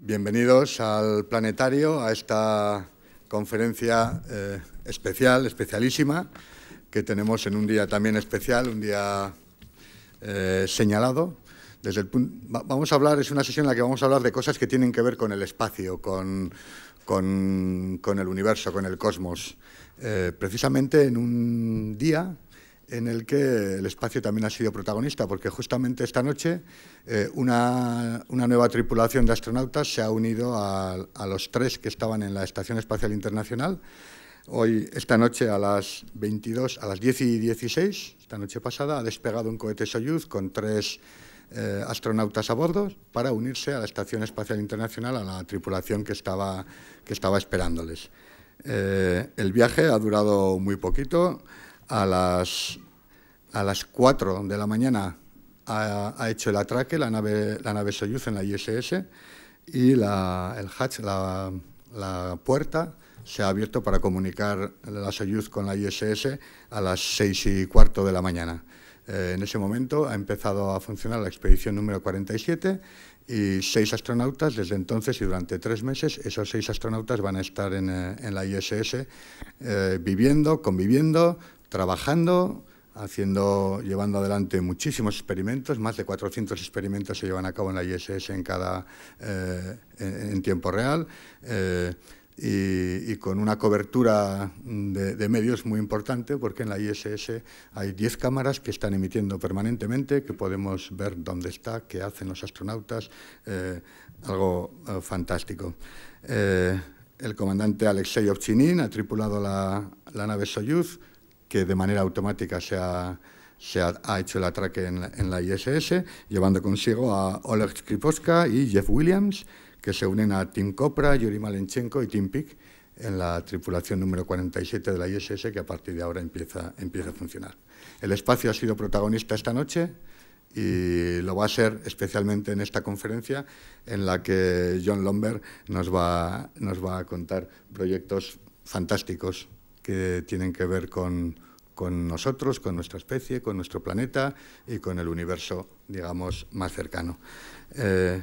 Bienvenidos al Planetario, a esta conferencia eh, especial, especialísima, que tenemos en un día también especial, un día eh, señalado. Desde el vamos a hablar, es una sesión en la que vamos a hablar de cosas que tienen que ver con el espacio, con, el universo, con el cosmos. Eh, precisamente en un día en el que el espacio también ha sido protagonista, porque justamente esta noche eh, una, nueva tripulación de astronautas se ha unido a, los tres que estaban en la Estación Espacial Internacional. Hoy, esta noche a las 22, a las 10 y 16, esta noche pasada, ha despegado un cohete Soyuz con tres eh, astronautas a bordo para unirse a la Estación Espacial Internacional, a la tripulación que estaba, que estaba esperándoles. Eh, el viaje ha durado muy poquito a las, a las 4 de la mañana ha, hecho el atraque la nave, la Soyuz en la ISS y la, el hatch, la, puerta, se ha abierto para comunicar la Soyuz con la ISS a las 6 y cuarto de la mañana. Eh, en ese momento ha empezado a funcionar la expedición número 47 y seis astronautas desde entonces y durante tres meses, esos seis astronautas van a estar en, eh, la ISS eh, viviendo, conviviendo, trabajando, haciendo, llevando adelante muchísimos experimentos, más de 400 experimentos se llevan a cabo en la ISS en, cada, eh, en, tiempo real. Eh, y, con una cobertura de, medios muy importante, porque en la ISS hay 10 cámaras que están emitiendo permanentemente, que podemos ver dónde está, qué hacen los astronautas, eh, algo fantástico. el comandante Alexei Ovchinin ha tripulado la nave Soyuz que de manera automática se ha, se ha, hecho el atraque en la, ISS, llevando consigo a Oleg Skripowska y Jeff Williams, que se unen a Tim Kopra, Yuri Malenchenko y Tim Pick en la tripulación número 47 de la ISS, que a partir de ahora empieza, empieza a funcionar. El espacio ha sido protagonista esta noche y lo va a ser especialmente en esta conferencia en la que John Lomberg nos va, nos va a contar proyectos fantásticos que tienen que ver con, con nosotros, con nuestra especie, con nuestro planeta y con el universo, digamos, más cercano. Eh,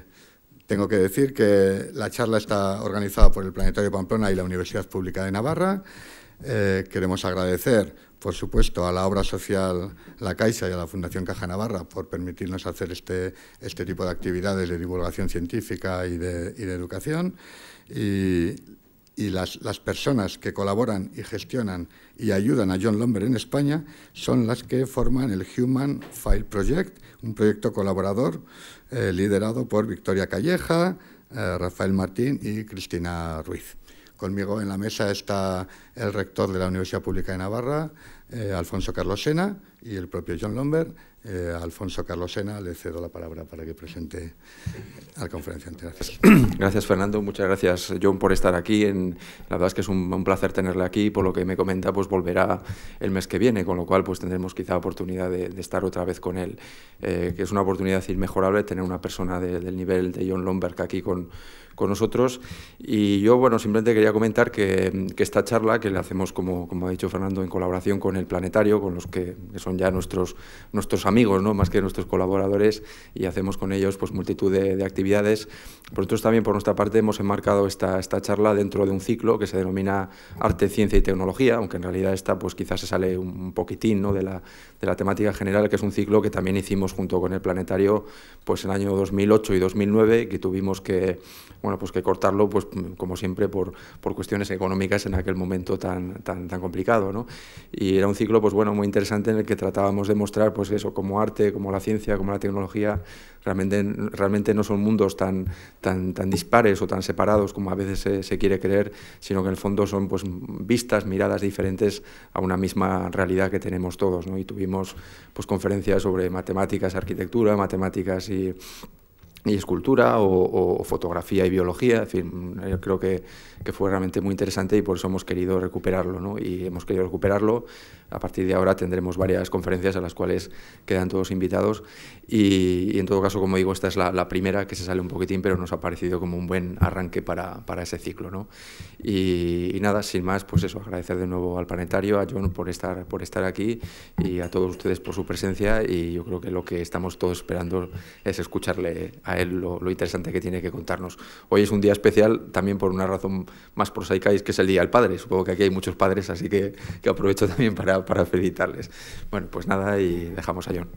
tengo que decir que la charla está organizada por el Planetario Pamplona y la Universidad Pública de Navarra. Eh, queremos agradecer, por supuesto, a la obra social La Caixa y a la Fundación Caja Navarra por permitirnos hacer este, este tipo de actividades de divulgación científica y de, educación y las, personas que colaboran y gestionan y ayudan a John Lomber en España son las que forman el Human File Project, un proyecto colaborador eh, liderado por Victoria Calleja, eh, Rafael Martín y Cristina Ruiz. Conmigo en la mesa está el rector de la Universidad Pública de Navarra, eh, Alfonso Carlos Sena, y el propio John Lomber eh, Alfonso Carlos Sena, le cedo la palabra para que presente al la conferencia. Gracias. Gracias, Fernando. Muchas gracias, John, por estar aquí. En, la verdad es que es un, placer tenerle aquí. Por lo que me comenta, pues volverá el mes que viene, con lo cual pues tendremos quizá oportunidad de, estar otra vez con él, eh, que es una oportunidad inmejorable tener una persona del nivel de John Lomberg aquí con, con nosotros. Y yo, bueno, simplemente quería comentar que, esta charla que le hacemos, como, como ha dicho Fernando, en colaboración con el Planetario, con los que, son ya nuestros, nuestros amigos, amigos, ¿no? más que nuestros colaboradores, y hacemos con ellos pues, multitud de, de actividades. Nosotros también, por nuestra parte, hemos enmarcado esta, esta charla dentro de un ciclo que se denomina Arte, Ciencia y Tecnología, aunque en realidad esta pues, quizás se sale un poquitín ¿no? de, la, de la temática general, que es un ciclo que también hicimos junto con el Planetario pues, en el año 2008 y 2009, que tuvimos que, bueno, pues, que cortarlo, pues, como siempre, por, por cuestiones económicas en aquel momento tan, tan, tan complicado. ¿no? Y era un ciclo pues, bueno, muy interesante en el que tratábamos de mostrar pues, eso, como arte, como la ciencia, como la tecnología, realmente, no son mundos tan, tan, tan dispares o tan separados como a veces se, quiere creer, sino que en el fondo son pues, vistas, miradas diferentes a una misma realidad que tenemos todos. ¿no? Y tuvimos pues, conferencias sobre matemáticas, arquitectura, matemáticas y y escultura o, fotografía y biología. En fin, yo creo que, que, fue realmente muy interesante y por eso hemos querido recuperarlo. ¿no? Y hemos querido recuperarlo. A partir de ahora tendremos varias conferencias a las cuales quedan todos invitados. Y, en todo caso, como digo, esta es la, primera que se sale un poquitín, pero nos ha parecido como un buen arranque para, para ese ciclo. ¿no? Y, nada, sin más, pues eso, agradecer de nuevo al planetario, a John por estar, por estar aquí y a todos ustedes por su presencia. Y yo creo que lo que estamos todos esperando es escucharle a lo, interesante que tiene que contarnos. Hoy es un día especial también por una razón más prosaica y es que es el Día del Padre. Supongo que aquí hay muchos padres, así que, aprovecho también para, para felicitarles. Bueno, pues nada y dejamos a John.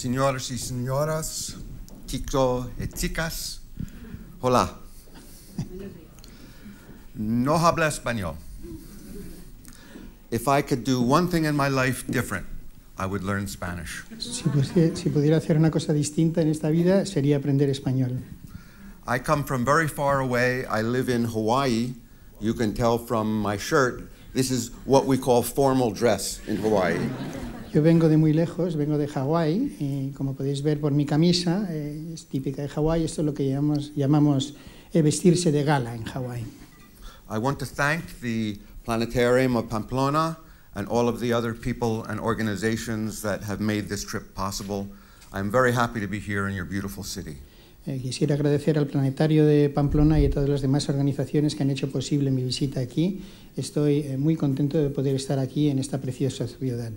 Senoras y señoras, chicos y chicas, hola. No habla español. If I could do one thing in my life different, I would learn Spanish. si pudiera hacer una cosa distinta en esta vida, sería aprender español. I come from very far away. I live in Hawaii. You can tell from my shirt. This is what we call formal dress in Hawaii. Yo vengo de muy lejos, vengo de Hawái y como podéis ver por mi camisa, eh, es típica de Hawái, esto es lo que llamamos, eh, vestirse de gala en Hawái. quisiera agradecer al Planetario de Pamplona y a todas las demás organizaciones que han hecho posible mi visita aquí. Estoy eh, muy contento de poder estar aquí en esta preciosa ciudad.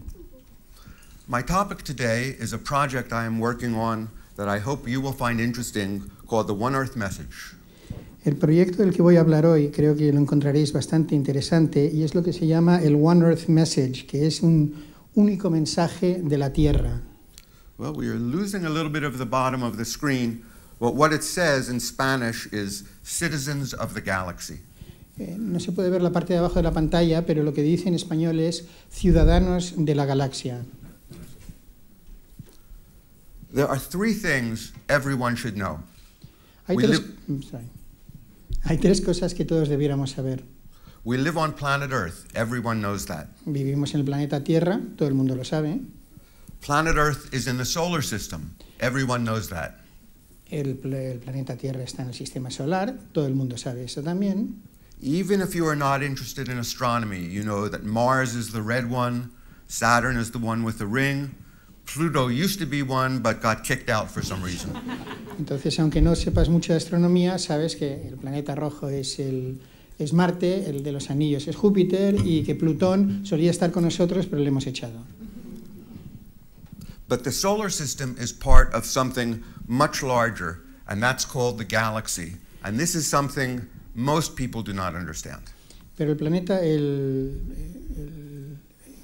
My topic today is a project I am working on that I hope you will find interesting called the One Earth Message. El proyecto del que voy a hablar hoy creo que lo encontraréis bastante interesante y es lo que se llama el One Earth Message, que es un único mensaje de la Tierra. Well, we are losing a little bit of the bottom of the screen, but what it says in Spanish is citizens of the galaxy. Eh, no se puede ver la parte de abajo de la pantalla, pero lo que dice en español es ciudadanos de la galaxia. There are three things everyone should know. Hay we tres, mm, sorry. Hay tres cosas que todos debiéramos saber. We live on planet Earth. Everyone knows that. Vivimos en el planeta Tierra. Todo el mundo lo sabe. Planet Earth is in the solar system. Everyone knows that. El, el planeta Tierra está en el sistema solar. Todo el mundo sabe eso también. Even if you are not interested in astronomy, you know that Mars is the red one, Saturn is the one with the ring, Pluto used to be one but got kicked out for some reason. Entonces, aunque no sepas mucho de astronomía, sabes que el planeta rojo es el es Marte, el de los anillos es Júpiter y que Plutón solía estar con nosotros, pero le hemos echado. But the solar system is part of something much larger, and that's called the galaxy. And this is something most people do not understand. Pero el planeta, el,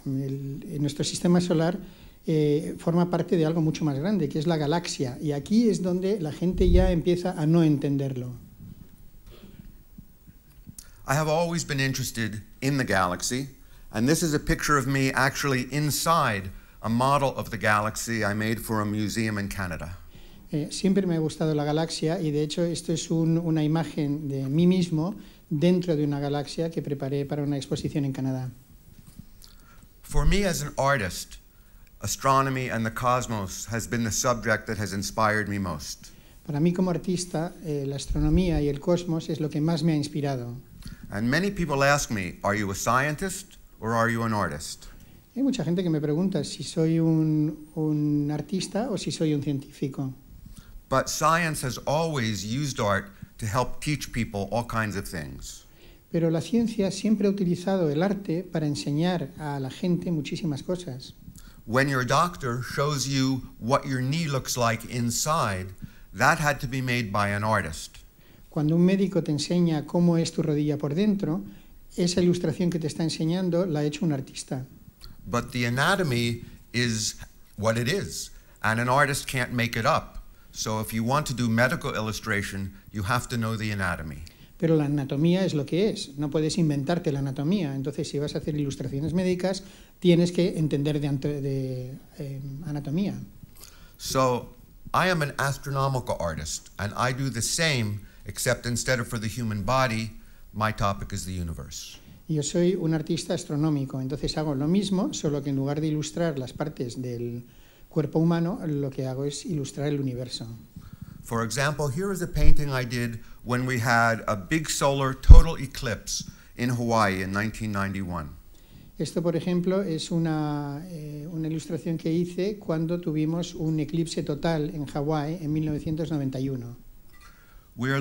el, el, nuestro sistema solar eh, forma parte de algo mucho más grande, que es la galaxia. Y aquí es donde la gente ya empieza a no entenderlo. I have always been interested in the galaxy, and this is a picture of me actually inside a model of the galaxy I made for a museum in Canada. Eh, siempre me ha gustado la galaxia y de hecho esto es una imagen de mí mismo dentro de una galaxia que preparé para una exposición en Canadá. For me as an artist, astronomy and the cosmos has been the subject that has inspired me most. Para mí como artista, eh, la astronomía y el cosmos es lo que más me ha inspirado. And many people ask me, are you a scientist or are you an artist? Hay mucha gente que me pregunta si soy un, un artista o si soy un científico. But science has always used art to help teach people all kinds of things. Pero la ciencia siempre ha utilizado el arte para enseñar a la gente muchísimas cosas when your doctor shows you what your knee looks like inside, that had to be made by an artist. Cuando un médico te enseña cómo es tu rodilla por dentro, esa ilustración que te está enseñando la ha hecho un artista. But the anatomy is what it is, and an artist can't make it up. So if you want to do medical illustration, you have to know the anatomy. pero la anatomía es lo que es, no puedes inventarte la anatomía. Entonces, si vas a hacer ilustraciones médicas, tienes que entender de, de em, anatomía. So, I am an astronomical artist, and I do the same, except instead of for the human body, my topic Yo soy un artista astronómico, entonces hago lo mismo, solo que en lugar de ilustrar las partes del cuerpo humano, lo que hago es ilustrar el universo. Por example, here is a painting I did when we had a big solar total eclipse in Hawaii in 1991. Esto, por ejemplo, es eh, una, ilustración que hice cuando tuvimos un eclipse total en Hawái en 1991. the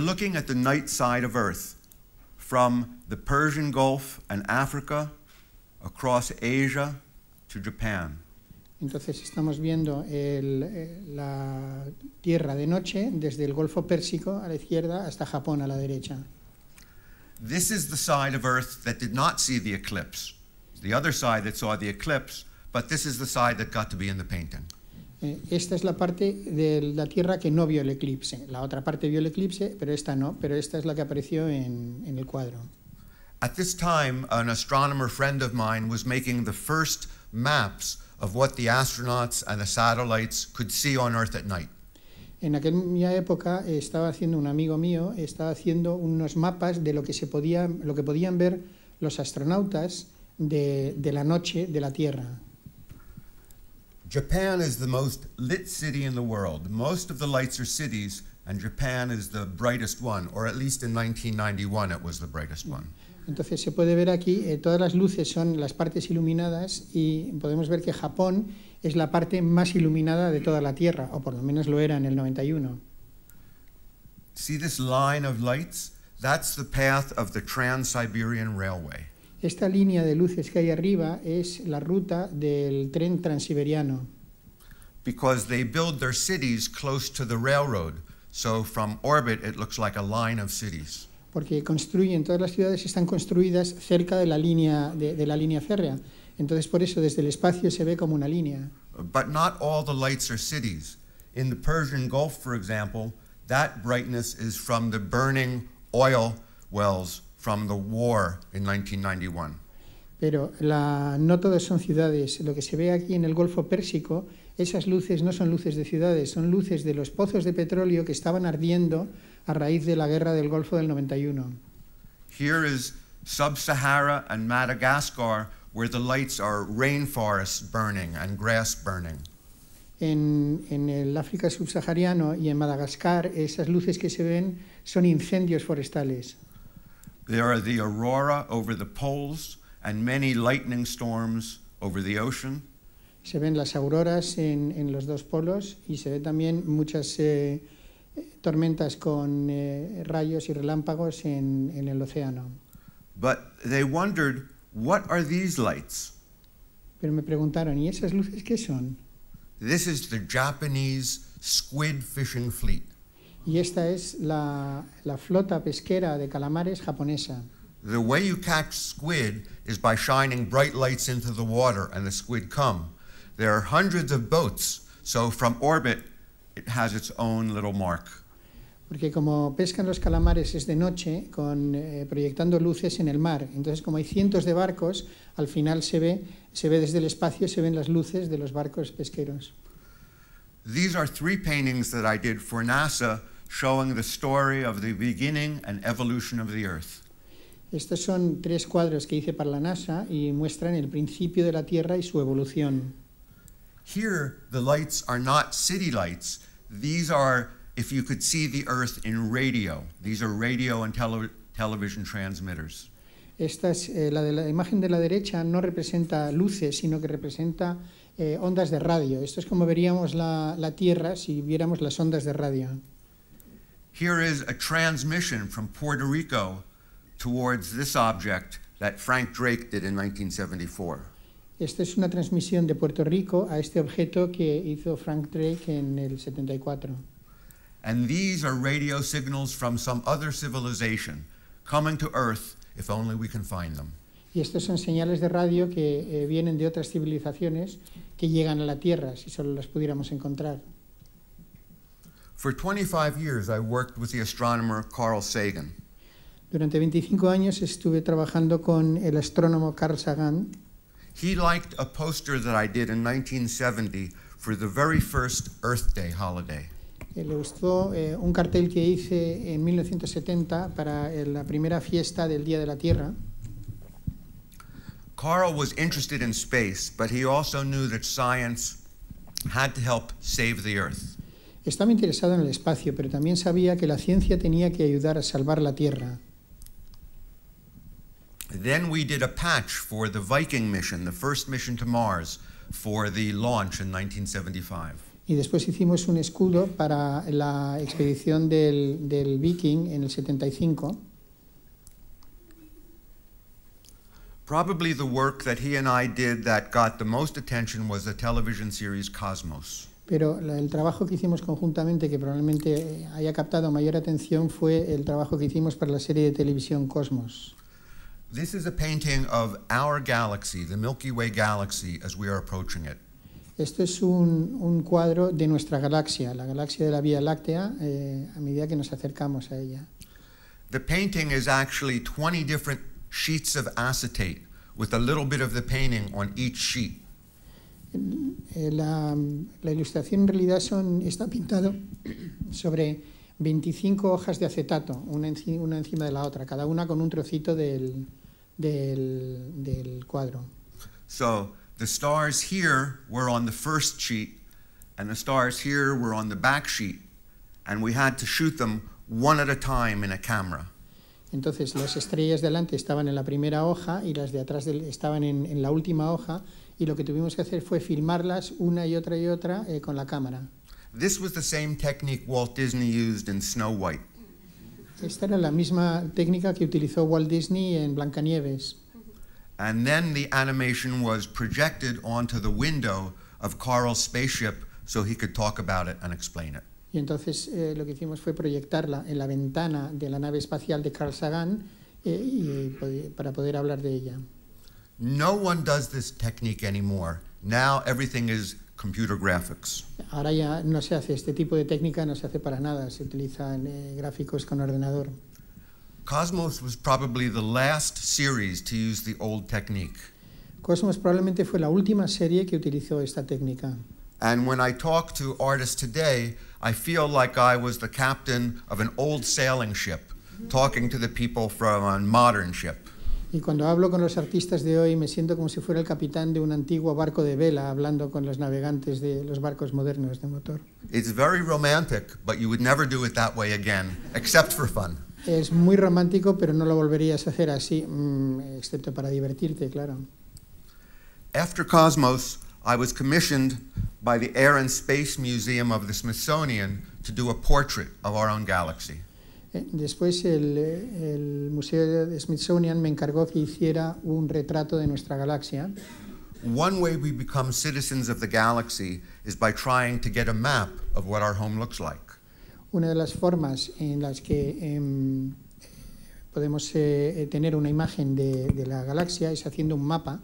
Entonces estamos viendo eh, la Tierra de noche desde el Golfo Pérsico a la izquierda hasta Japón a la derecha. This is the side of Earth that did not see the eclipse. It's the other side that saw the eclipse, but this is the side that got to be in the painting. Eh, esta es la parte de la Tierra que no vio el eclipse. La otra parte vio el eclipse, pero esta no. Pero esta es la que apareció en, en el cuadro. At this time, an astronomer friend of mine was making the first maps of what the astronauts and the satellites could see on Earth at night. En aquella época estaba haciendo un amigo mío estaba haciendo unos mapas de lo que se podía, lo que podían ver los astronautas de, de la noche de la Tierra. Japan is the most lit city in the world. Most of the lights are cities, and Japan is the brightest one, or at least in 1991 it was the brightest one. Entonces se puede ver aquí, eh, todas las luces son las partes iluminadas y podemos ver que Japón es la parte más iluminada de toda la Tierra, o por lo menos lo era en el 91. See this line of lights? That's the path of the Trans-Siberian Railway. Esta línea de luces que hay arriba es la ruta del tren transiberiano. Porque construyen todas las ciudades están construidas cerca de la línea de, la línea férrea. Entonces por eso desde el espacio se ve como una línea. But not all the lights are cities. In the Persian Gulf, for example, that brightness is from the burning oil wells from the war in 1991. Pero la, no todas son ciudades. Lo que se ve aquí en el Golfo Pérsico, esas luces no son luces de ciudades, son luces de los pozos de petróleo que estaban ardiendo a raíz de la guerra del Golfo del 91. Here is sub-Sahara and Madagascar where the lights are rainforests burning and grass burning. En, en el África subsahariano y en Madagascar, esas luces que se ven son incendios forestales. There are the aurora over the poles and many lightning storms over the ocean. Se ven las auroras en, en los dos polos y se ven también muchas eh, tormentas con eh, rayos y relámpagos en, en el océano. But they wondered, what are these lights? Pero me preguntaron, ¿y esas luces qué son? This is the Japanese squid fishing fleet. Y esta es la, flota pesquera de calamares japonesa. The way you catch squid is by shining bright lights into the water and the squid come. There are hundreds of boats, so from orbit it has its own little mark. Porque como pescan los calamares es de noche, con, eh, proyectando luces en el mar. Entonces, como hay cientos de barcos, al final se ve, se ve desde el espacio, se ven las luces de los barcos pesqueros. These are three paintings that I did for NASA showing the story of the beginning and evolution of the Earth. Estos son tres cuadros que hice para la NASA y muestran el principio de la Tierra y su evolución. Here, the lights are not city lights. These are, if you could see the Earth in radio, these are radio and tele television transmitters. Esta es eh, la, de la imagen de la derecha no representa luces, sino que representa Eh, ondas de radio. Esto es como veríamos la, la Tierra si viéramos las ondas de radio. Here is transmission Esta es una transmisión de Puerto Rico a este objeto que hizo Frank Drake en el 74. And these are radio signals from some other civilization coming to Earth if only we can find them. Y estos son señales de radio que eh, vienen de otras civilizaciones que llegan a la Tierra, si solo las pudiéramos encontrar. Durante 25 años estuve trabajando con el astrónomo Carl Sagan. Le gustó eh, un cartel que hice en 1970 para eh, la primera fiesta del Día de la Tierra. Carl was interested in space, but he also knew that science had to help save the Earth. Estaba interesado en el espacio, pero también sabía que la ciencia tenía que ayudar a salvar la Tierra. Then we did a patch for the Viking mission, the first mission to Mars, for the launch in 1975. Y después hicimos un escudo para la expedición del, del Viking en el 75. Probably the work that he and I did that got the most attention was the television series Cosmos. Pero el trabajo que hicimos conjuntamente, que probablemente eh, haya captado mayor atención, fue el trabajo que hicimos para la serie de televisión Cosmos. This is a painting of our galaxy, the Milky Way galaxy, as we are approaching it. Esto es un, un cuadro de nuestra galaxia, la galaxia de la Vía Láctea, eh, a medida que nos acercamos a ella. The painting is actually 20 different sheets of acetate with a little bit of the painting on each sheet. La, um, la ilustración en realidad son, está pintado sobre 25 hojas de acetato, una, enci una encima de la otra, cada una con un trocito del, del, del cuadro. So the stars here were on the first sheet, and the stars here were on the back sheet, and we had to shoot them one at a time in a camera. Entonces las estrellas delante estaban en la primera hoja y las de atrás estaban en, la última hoja y lo que tuvimos que hacer fue filmarlas una y otra y otra eh, con la cámara. This was the same technique Walt Disney used in Snow White. Esta era la misma técnica que utilizó Walt Disney en Blancanieves. And then the animation was projected onto the window of Carl's spaceship so he could talk about it and explain it. Y entonces eh, lo que hicimos fue proyectarla en la ventana de la nave espacial de Carl Sagan eh, y, para poder hablar de ella. No computer graphics. Ahora ya no se hace este tipo de técnica, no se hace para nada, se utilizan eh, gráficos con ordenador. Cosmos Cosmos probablemente fue la última serie que utilizó esta técnica. And when I talk to artists today, I feel like I was the captain of an old sailing ship talking to the people from a modern ship. Y cuando hablo con los artistas de hoy me siento como si fuera el capitán de un antiguo barco de vela hablando con los navegantes de los barcos modernos de motor. It's very romantic, but you would never do it that way again, except for fun. Es muy romántico, pero no lo volverías a hacer así, mm, excepto para divertirte, claro. After Cosmos, I was commissioned by the Air and Space Museum of the Smithsonian to do a portrait of our own galaxy. Eh, después el, eh, el Museo de Smithsonian me encargó que hiciera un retrato de nuestra galaxia. One way we become citizens of the galaxy is by trying to get a map of what our home looks like. Una de las formas en las que em, podemos eh, tener una imagen de, de la galaxia es haciendo un mapa.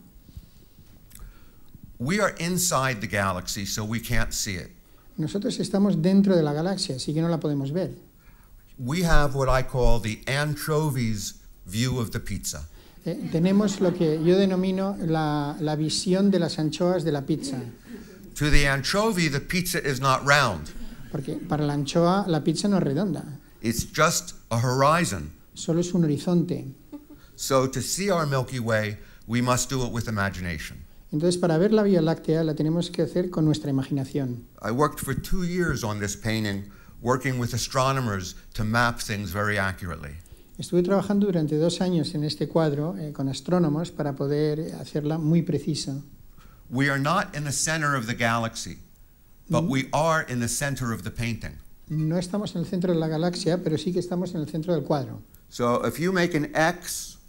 We are inside the galaxy, so we can't see it. Nosotros estamos dentro de la galaxia, así que no la podemos ver. We have what I call the anchovies view of the pizza. Eh, tenemos lo que yo denomino la, la visión de las anchoas de la pizza. To the anchovy, the pizza is not round. Porque para la anchoa la pizza no es redonda. It's just a horizon. Solo es un horizonte. So to see our Milky Way, we must do it with imagination. Entonces, para ver la Vía Láctea la tenemos que hacer con nuestra imaginación. Estuve trabajando durante dos años en este cuadro eh, con astrónomos para poder hacerla muy precisa. No estamos en el centro de la galaxia, pero sí que estamos en el centro del cuadro.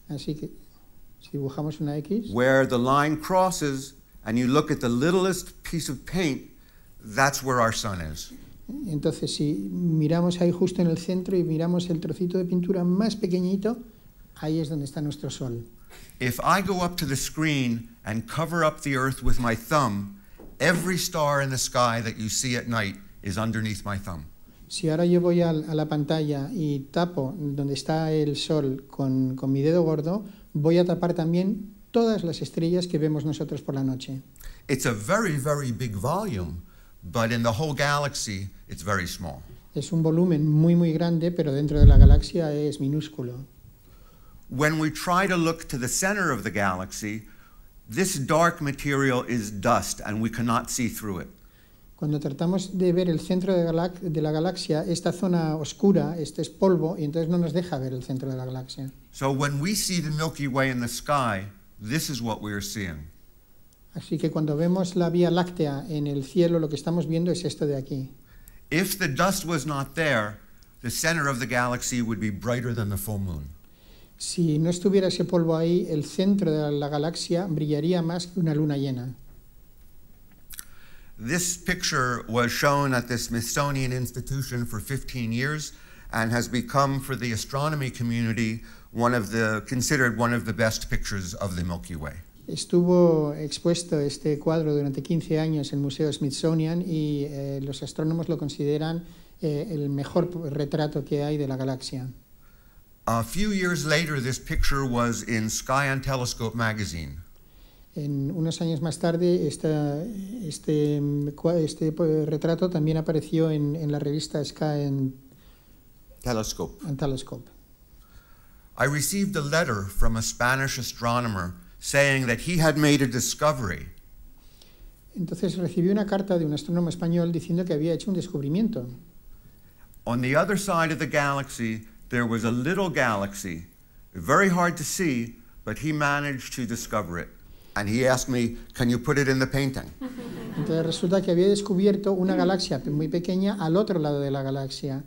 Así que Dibujamos una X. Where the line crosses and you look at the littlest piece of paint, that's where our sun is. Entonces, si miramos ahí justo en el centro y miramos el trocito de pintura más pequeñito, ahí es donde está nuestro sol. If I go up to the screen and cover up the earth with my thumb, every star in the sky that you see at night is underneath my thumb. Si ahora yo voy a la pantalla y tapo donde está el sol con, con mi dedo gordo, voy a tapar también todas las estrellas que vemos nosotros por la noche. It's a very, very big volume, but in the whole galaxy it's very small. Es un volumen muy, muy grande, pero dentro de la galaxia es minúsculo. When we try to look to the center of the galaxy, this dark material is dust and we cannot see through it. Cuando tratamos de ver el centro de, de, la galaxia, esta zona oscura, este es polvo, y entonces no nos deja ver el centro de la galaxia. Así que cuando vemos la Vía Láctea en el cielo, lo que estamos viendo es esto de aquí. Si no estuviera ese polvo ahí, el centro de la galaxia brillaría más que una luna llena. This picture was shown at the Smithsonian Institution for 15 years and has become for the astronomy community one of the considered one of the best pictures of the Milky Way. Estuvo expuesto este cuadro durante 15 años en el Museo Smithsonian y eh, los astrónomos lo consideran eh, el mejor retrato que hay de la galaxia. A few years later this picture was in Sky and Telescope magazine. En unos años más tarde, esta, este, este, eh, retrato también apareció en, en la revista sky en Telescope. En Telescope. I received a letter from a Spanish astronomer saying that he had made a discovery. Entonces recibí una carta de un astrónomo español diciendo que había hecho un descubrimiento. On the other side of the galaxy, there was a little galaxy, very hard to see, but he managed to discover it. And he asked me, can you put it in the painting? Entonces resulta que había descubierto una galaxia muy pequeña al otro lado de la galaxia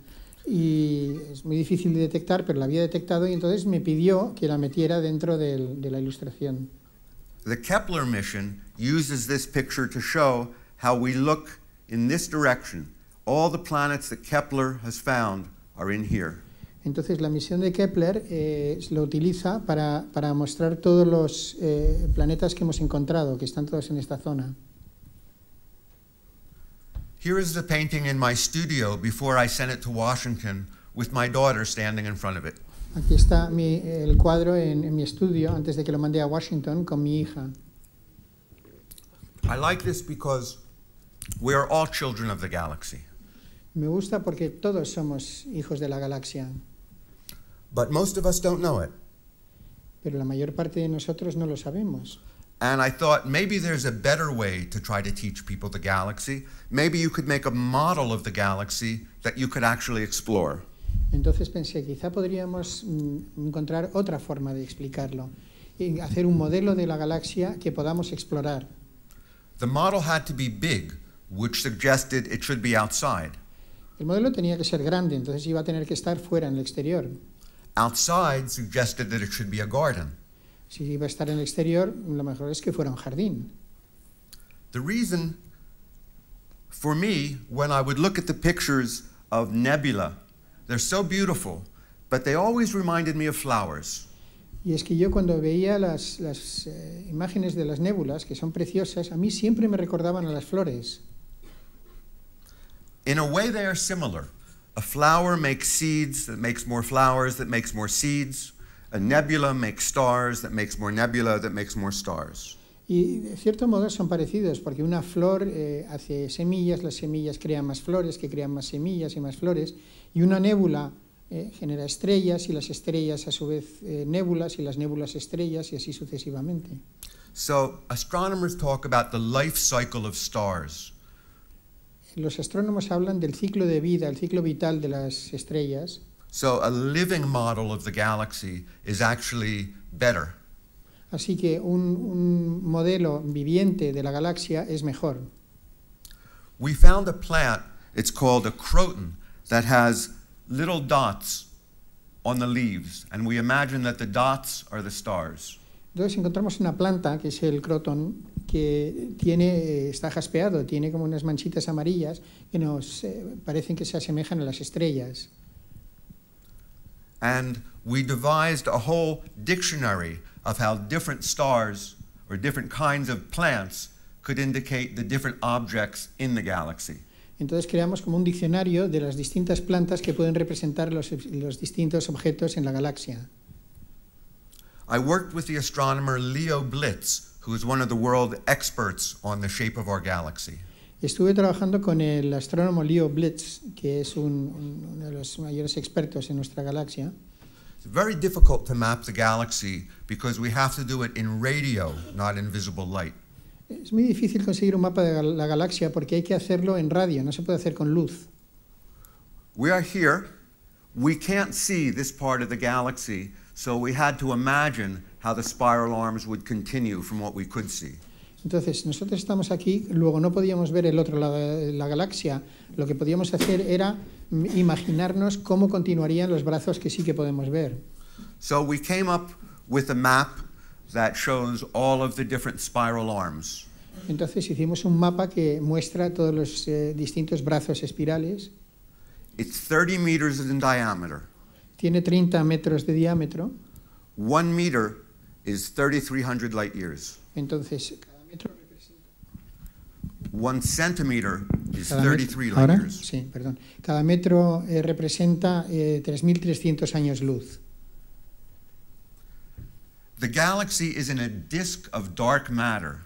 y es muy difícil de detectar, pero la había detectado y entonces me pidió que la metiera dentro de, de la ilustración. The Kepler mission uses this picture to show how we look in this direction. All the planets that Kepler has found are in here. Entonces, la misión de Kepler eh, lo utiliza para, para, mostrar todos los eh, planetas que hemos encontrado, que están todos en esta zona. Aquí está el cuadro en, mi estudio antes de que lo mandé a Washington con mi hija. Me gusta porque todos somos hijos de la galaxia. But most of us don't know it. Pero la mayor parte de nosotros no lo sabemos. And I thought maybe there's a better way to try to teach people the galaxy. Maybe you could make a model of the galaxy that you could actually explore. Entonces pensé, quizá podríamos mm, encontrar otra forma de explicarlo, y hacer un modelo de la galaxia que podamos explorar. The model had to be big, which suggested it should be outside. El modelo tenía que ser grande, entonces iba a tener que estar fuera en el exterior. outside suggested that it should be a garden. Si iba a estar en el exterior, lo mejor es que fuera un jardín. The reason for me, when I would look at the pictures of nebula, they're so beautiful, but they always reminded me of flowers. Y es que yo cuando veía las, las eh, imágenes de las nébulas, que son preciosas, a mí siempre me recordaban a las flores. In a way they are similar. A flower makes seeds that makes more flowers that makes more seeds. A nebula makes stars that makes more nebula that makes more stars. Y de cierto modo son parecidos, porque una flor eh, hace semillas, las semillas crean más flores, que crean más semillas y más flores, y una nébula eh, genera estrellas, y las estrellas a su vez eh, nébulas, y las nébulas estrellas, y así sucesivamente. So, astronomers talk about the life cycle of stars. los astrónomos hablan del ciclo de vida, el ciclo vital de las estrellas. So a living model of the galaxy is actually better. Así que un, un modelo viviente de la galaxia es mejor. We found a plant, it's called a croton, that has little dots on the leaves, and we imagine that the dots are the stars. Entonces encontramos una planta que es el croton que tiene, eh, está jaspeado, tiene como unas manchitas amarillas que nos eh, parecen que se asemejan a las estrellas. And we devised a whole dictionary of how different stars or different kinds of plants could indicate the different objects in the galaxy. Entonces creamos como un diccionario de las distintas plantas que pueden representar los, los distintos objetos en la galaxia. I worked with the astronomer Leo Blitz who is one of the world experts on the shape of our galaxy. Estuve trabajando con el astrónomo Leo Blitz, que es un, uno de los mayores expertos en nuestra galaxia. It's very difficult to map the galaxy because we have to do it in radio, not in visible light. Es muy difícil conseguir un mapa de la galaxia porque hay que hacerlo en radio, no se puede hacer con luz. We are here. We can't see this part of the galaxy, so we had to imagine Entonces, nosotros estamos aquí, luego no podíamos ver el otro lado de la galaxia. Lo que podíamos hacer era imaginarnos cómo continuarían los brazos que sí que podemos ver. So we came up with a map that shows all of the different spiral arms. Entonces hicimos un mapa que muestra todos los eh, distintos brazos espirales. It's 30 meters in diameter. Tiene 30 metros de diámetro. One meter is 3,300 light years. Entonces, cada metro representa. One centimeter is cada 33 metro, light ahora, years. Sí, perdón. Cada metro eh, representa eh, 3.300 años luz. The galaxy is in a disk of dark matter.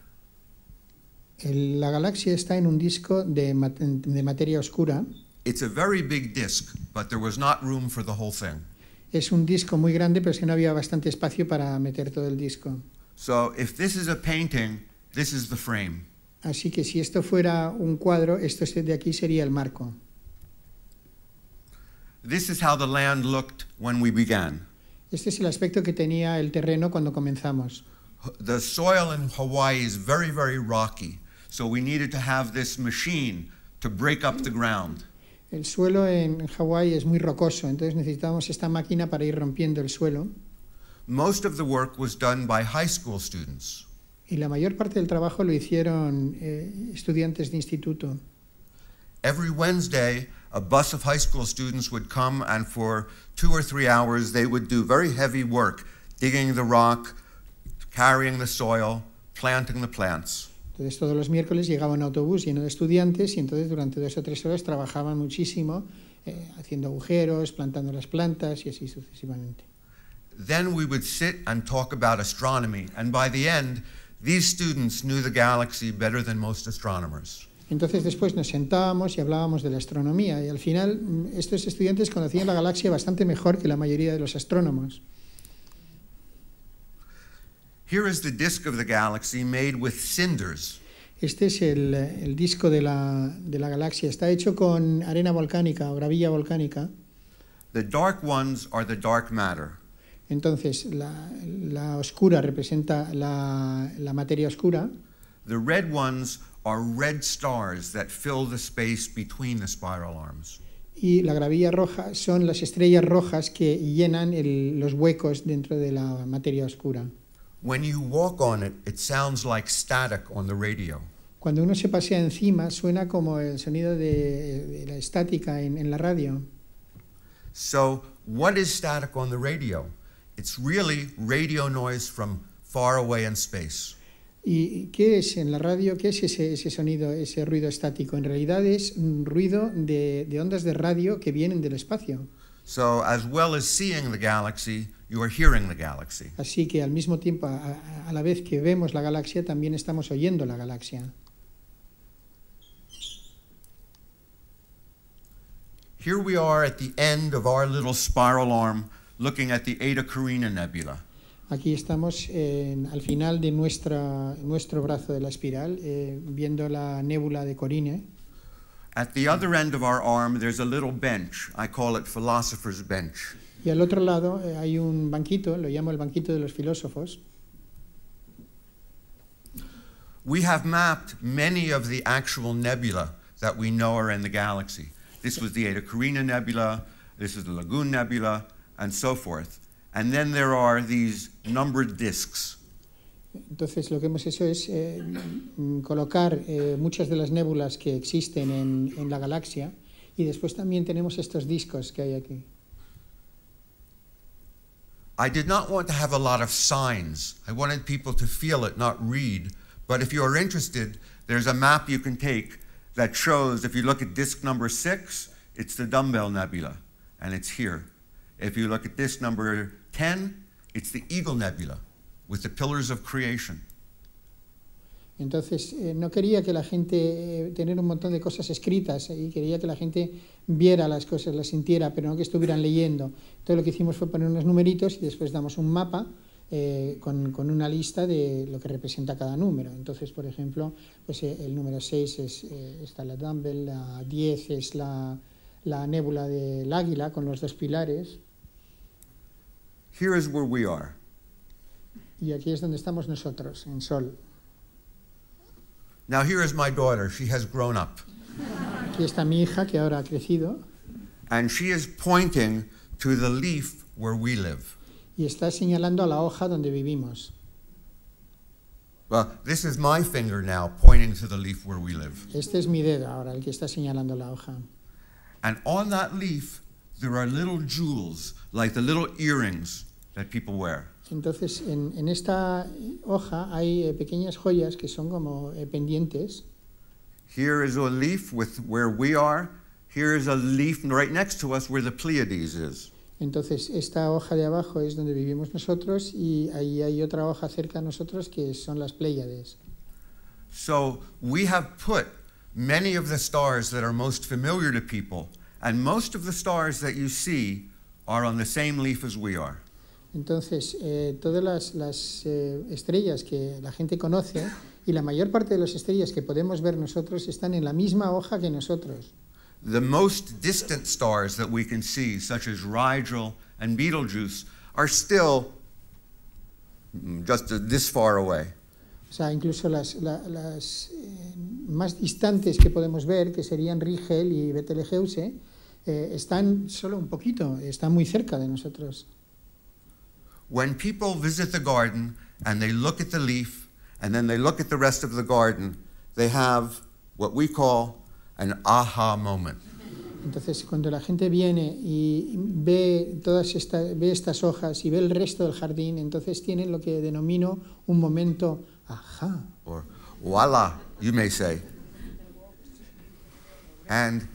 El, la galaxia está en un disco de, de materia oscura. It's a very big disk, but there was not room for the whole thing. es un disco muy grande, pero es no había bastante espacio para meter todo el disco. So if this is a painting, this is the frame. Así que si esto fuera un cuadro, esto de aquí sería el marco. This is how the land looked when we began. Este es el aspecto que tenía el terreno cuando comenzamos. The soil in Hawaii is very very rocky, so we needed to have this machine to break up the ground. El suelo en Hawái es muy rocoso, entonces necesitábamos esta máquina para ir rompiendo el suelo. Most of the work was done by high school students. Y la mayor parte del trabajo lo hicieron eh, estudiantes de instituto. Every Wednesday, a bus of high school students would come, and for two or three hours, they would do very heavy work digging the rock, carrying the soil, planting the plants. Entonces todos los miércoles llegaba un autobús lleno de estudiantes y entonces durante dos o tres horas trabajaban muchísimo eh, haciendo agujeros, plantando las plantas y así sucesivamente. Entonces después nos sentábamos y hablábamos de la astronomía y al final mm, estos estudiantes conocían la galaxia bastante mejor que la mayoría de los astrónomos. Here is the disk of the galaxy made with cinders. Este es el, el disco de la, de la galaxia. Está hecho con arena volcánica o gravilla volcánica. The dark ones are the dark matter. Entonces, la, la oscura representa la, la materia oscura. The red ones are red stars that fill the space between the spiral arms. Y la gravilla roja son las estrellas rojas que llenan el, los huecos dentro de la materia oscura. Cuando uno se pasea encima, suena como el sonido de, la estática en, la radio. ¿Y qué es en la radio? ¿Qué es ese, sonido, ese ruido estático? En realidad es un ruido de, ondas de radio que vienen del espacio. So, as well as seeing the galaxy, you are hearing the galaxy. Así que al mismo tiempo, a, a la vez que vemos la galaxia, también estamos oyendo la galaxia. Here we are at the end of our little spiral arm looking at the Eta Carina Nebula. Aquí estamos en, al final de nuestra, nuestro brazo de la espiral, eh, viendo la nébula de Corine. At the other end of our arm, there's a little bench. I call it Philosopher's Bench. Y al otro lado eh, hay un banquito, lo llamo el banquito de los filósofos. We have mapped many of the actual nebula that we know are in the galaxy. This was the Eta Carina Nebula, this is the Lagoon Nebula, and so forth. And then there are these numbered disks. Entonces lo que hemos hecho es eh, mm, colocar eh, muchas de las nébulas que existen en, en la galaxia y después también tenemos estos discos que hay aquí. I did not want to have a lot of signs. I wanted people to feel it, not read. But if you are interested, there's a map you can take that shows if you look at disk number six, it's the dumbbell nebula, and it's here. If you look at disk number 10, it's the Eagle Nebula with the pillars of creation. Entonces, eh, no quería que la gente eh, tener un montón de cosas escritas eh, y quería que la gente viera las cosas, las sintiera, pero no que estuvieran leyendo. Entonces, lo que hicimos fue poner unos numeritos y después damos un mapa con, una lista de lo que representa cada número. Entonces, por ejemplo, pues, el número 6 es, está la dumbbell, la 10 es la, la del águila con los dos pilares. Here is where we are. Y aquí es donde estamos nosotros, en Sol. Now here is my daughter. She has grown up. Aquí está mi hija que ahora ha crecido. And she is pointing to the leaf where we live. Y está señalando a la hoja donde vivimos. Well, this is my finger now pointing to the leaf where we live. Este es mi dedo ahora el que está señalando la hoja. And on that leaf there are little jewels like the little earrings that people wear. Entonces, en, en esta hoja hay eh, pequeñas joyas que son como eh, pendientes. Here is a leaf with where we are. Here is a leaf right next to us where the Pleiades is. Entonces, esta hoja de abajo es donde vivimos nosotros y ahí hay otra hoja cerca de nosotros que son las Pléyades. So, we have put many of the stars that are most familiar to people, and most of the stars that you see are on the same leaf as we are. Entonces, eh, todas las, eh, estrellas que la gente conoce y la mayor parte de las estrellas que podemos ver nosotros están en la misma hoja que nosotros. The most distant stars that we can see, such as Rigel and Betelgeuse, are still just this far away. O sea, incluso las, eh, más distantes que podemos ver, que serían Rigel y Betelgeuse, están solo un poquito, están muy cerca de nosotros. when people visit the garden and they look at the leaf and then they look at the rest of the garden, they have what we call an aha moment. Entonces, cuando la gente viene y ve todas esta ve estas hojas y ve el resto del jardín, entonces tienen lo que denomino un momento aha. Or voila, you may say. And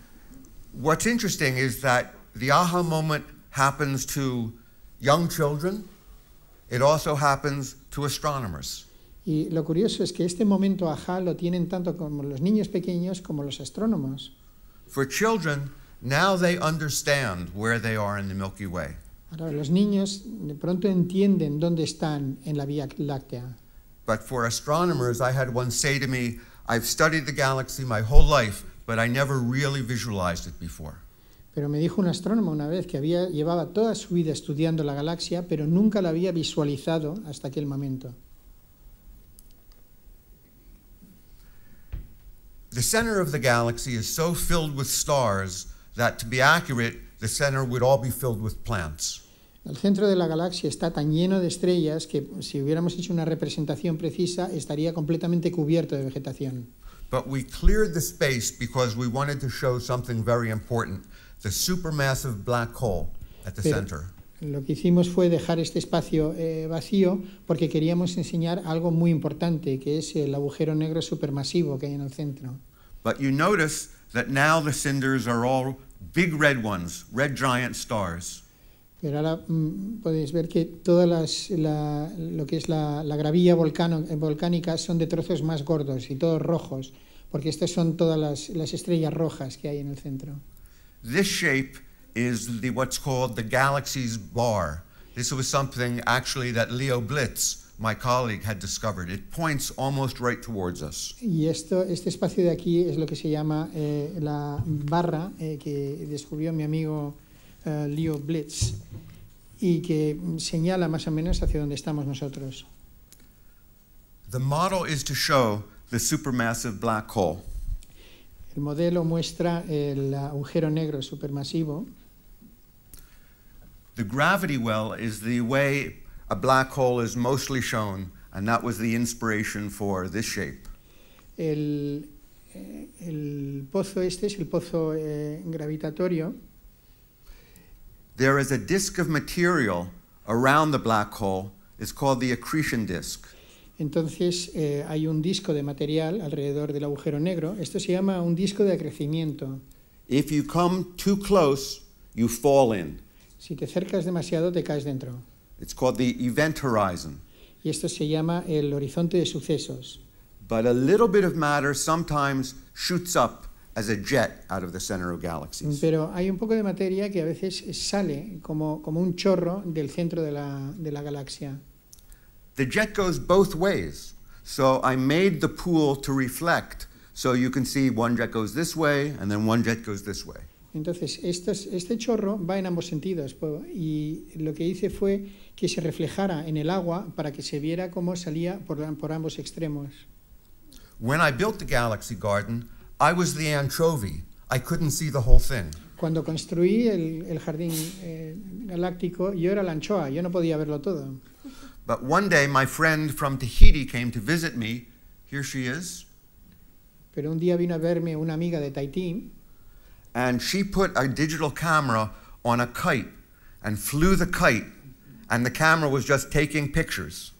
what's interesting is that the aha moment happens to young children. It also happens to astronomers. Y lo curioso es que este momento aha lo tienen tanto como los niños pequeños como los astrónomos. For children, now they understand where they are in the Milky Way. Ahora los niños de pronto entienden dónde están en la Vía Láctea. But for astronomers, I had one say to me, I've studied the galaxy my whole life, but I never really visualized it before. Pero me dijo un astrónomo una vez que había, llevaba toda su vida estudiando la galaxia, pero nunca la había visualizado hasta aquel momento. El centro de la galaxia está tan lleno de estrellas que si hubiéramos hecho una representación precisa estaría completamente cubierto de vegetación. But we cleared the space because we wanted to show something very important. Lo que hicimos fue dejar este espacio eh, vacío porque queríamos enseñar algo muy importante, que es el agujero negro supermasivo que hay en el centro. Pero ahora mm, podéis ver que todas las, la, lo que es la, gravilla eh, volcánica son de trozos más gordos y todos rojos, porque estas son todas las estrellas rojas que hay en el centro. This shape is the, what's called the galaxy's bar. This was something actually that Leo Blitz, my colleague, had discovered. It points almost right towards us. Y esto, este espacio de aquí es lo que se llama eh, la barra eh, que descubrió mi amigo eh, Leo Blitz y que señala más o menos hacia donde estamos nosotros. The model is to show the supermassive black hole. El modelo muestra el agujero negro supermasivo. The gravity well is the way a black hole is mostly shown, and that was the inspiration for this shape. El, eh, pozo este es el pozo eh, gravitatorio. There is a disk of material around the black hole. It's called the accretion disk. Entonces eh, hay un disco de material alrededor del agujero negro. Esto se llama un disco de acrecimiento. Si te acercas demasiado, te caes dentro. It's called Y esto se llama el horizonte de sucesos. Pero hay un poco de materia que a veces sale como, un chorro del centro de la galaxia. The jet goes both ways. So I made the pool to reflect. So you can see one jet goes this way and then one jet goes this way. Entonces, este, este chorro va en ambos sentidos pues, y lo que hice fue que se reflejara en el agua para que se viera cómo salía por, por ambos extremos. When I built the Galaxy Garden, I was the anchovy. I couldn't see the whole thing. Cuando construí el, el jardín eh, galáctico, yo era la anchoa, yo no podía verlo todo. But one day my friend from Tahiti came to visit me. Here she is. Pero un día vino a verme una amiga de Tahití. And she put a digital camera on a kite and flew the kite and the camera was just taking pictures.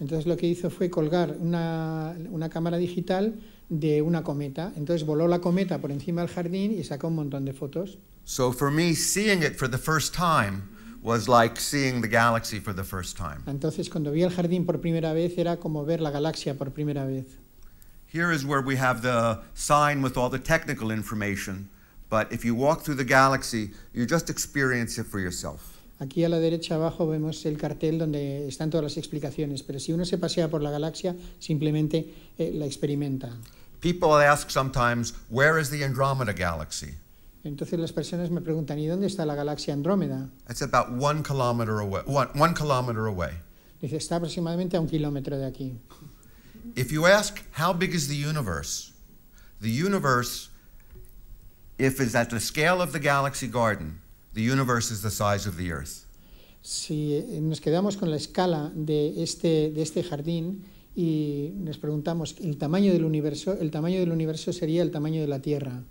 Entonces lo que hizo fue colgar una, una cámara digital de una cometa. Entonces voló la cometa por encima del jardín y sacó un montón de fotos. So for me seeing it for the first time was like seeing the galaxy for the first time. Entonces cuando vi el jardín por primera vez era como ver la galaxia por primera vez. Here is where we have the sign with all the technical information, but if you walk through the galaxy, you just experience it for yourself. Aquí a la derecha abajo vemos el cartel donde están todas las explicaciones, pero si uno se pasea por la galaxia, simplemente eh, la experimenta. People ask sometimes, where is the Andromeda galaxy? Entonces las personas me preguntan, ¿y dónde está la galaxia Andrómeda? It's about one kilometer away. One, one kilometer away. Dice, está aproximadamente a un kilómetro de aquí. If you ask how big is the universe, the universe, if it's at the scale of the galaxy garden, the universe is the size of the earth. Si eh, nos quedamos con la escala de este, de este jardín y nos preguntamos el tamaño del universo, el tamaño del universo sería el tamaño de la Tierra.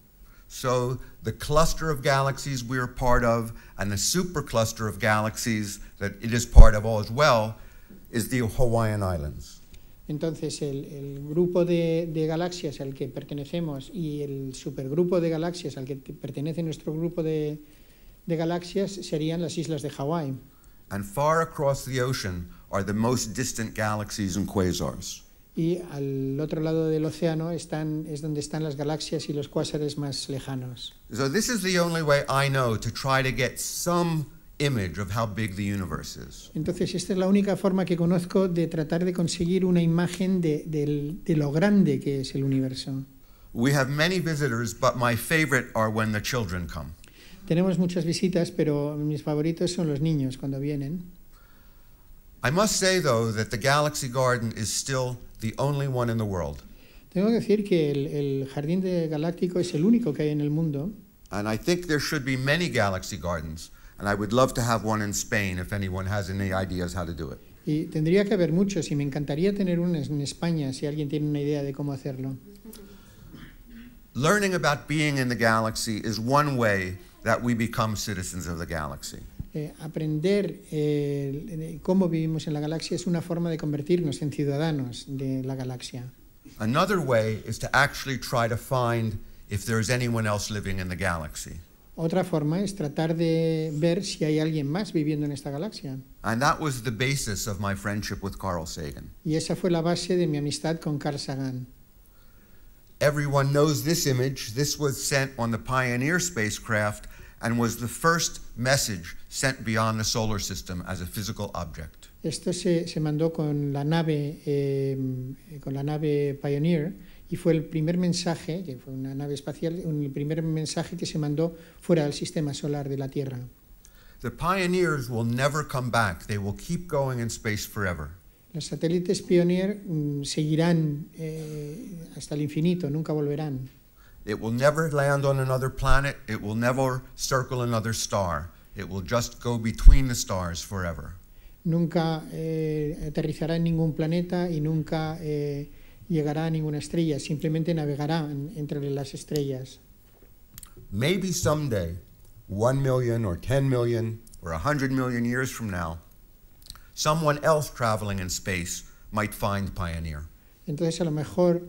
So the cluster of galaxies we are part of and the supercluster of galaxies that it is part of all as well is the Hawaiian Islands. Entonces, el, el grupo de, de, galaxias al que pertenecemos y el supergrupo de galaxias al que pertenece nuestro grupo de, de galaxias serían las islas de Hawái. And far across the ocean are the most distant galaxies and quasars. y al otro lado del océano están, es donde están las galaxias y los cuásares más lejanos. Entonces esta es la única forma que conozco de tratar de conseguir una imagen de, lo grande que es el universo. Tenemos muchas visitas, pero mis favoritos son los niños cuando vienen. I must say though that the Galaxy Garden is still the only one in the world. Tengo que decir que el, el jardín de galáctico es el único que hay en el mundo. And I think there should be many galaxy gardens, and I would love to have one in Spain if anyone has any ideas how to do it. Y tendría que haber muchos y me encantaría tener uno en España si alguien tiene una idea de cómo hacerlo. Learning about being in the galaxy is one way that we become citizens of the galaxy eh, aprender eh, cómo vivimos en la galaxia es una forma de convertirnos en ciudadanos de la galaxia. Another way is to actually try to find if there is anyone else living in the galaxy. Otra forma es tratar de ver si hay alguien más viviendo en esta galaxia. And that was the basis of my friendship with Carl Sagan. Y esa fue la base de mi amistad con Carl Sagan. Everyone knows this image. This was sent on the Pioneer spacecraft and was the first message sent beyond the solar system as a physical object. Esto se, se mandó con la nave eh, con la nave Pioneer y fue el primer mensaje, que fue una nave espacial, un, el primer mensaje que se mandó fuera del sistema solar de la Tierra. The pioneers will never come back. They will keep going in space forever. Los satélites Pioneer mm, seguirán eh, hasta el infinito, nunca volverán. It will never land on another planet. It will never circle another star. It will just go between the stars forever. Nunca eh, aterrizará en ningún planeta y nunca eh, llegará a ninguna estrella. Simplemente navegará en, entre las estrellas. Maybe someday, one million or ten million or a hundred million years from now, someone else traveling in space might find Pioneer. Entonces, a lo mejor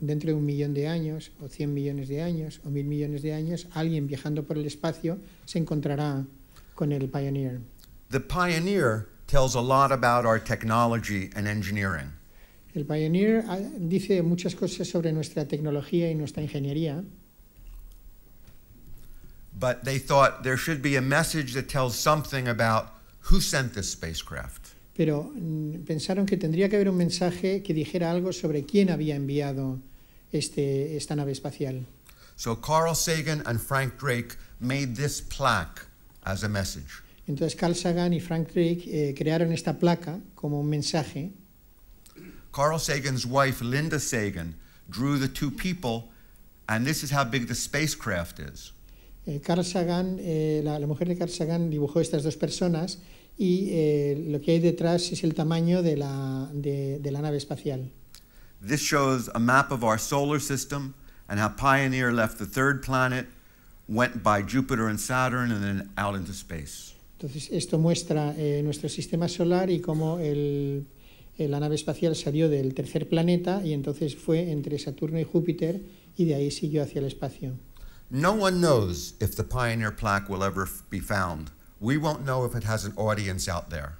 dentro de un millón de años, o 100 millones de años, o mil millones de años, alguien viajando por el espacio se encontrará con el Pioneer. El Pioneer ah, dice muchas cosas sobre nuestra tecnología y nuestra ingeniería. Pero pensaron que tendría que haber un mensaje que dijera algo sobre quién había enviado este, esta nave espacial. So Carl Sagan and Frank Drake made this plaque as a message. Entonces Carl Sagan y Frank Drake eh, crearon esta placa como un mensaje. Carl Sagan's wife Linda Sagan drew the two people and this is how big the spacecraft is. Eh, Carl Sagan, eh, la, mujer de Carl Sagan dibujó estas dos personas y eh, lo que hay detrás es el tamaño de la, de, de la nave espacial. This shows a map of our solar system and how Pioneer left the third planet, went by Jupiter and Saturn, and then out into space. Entonces, esto muestra eh, nuestro sistema solar y cómo el, eh, la nave espacial salió del tercer planeta y entonces fue entre Saturno y Júpiter y de ahí siguió hacia el espacio. No one knows if the Pioneer plaque will ever be found. We won't know if it has an audience out there.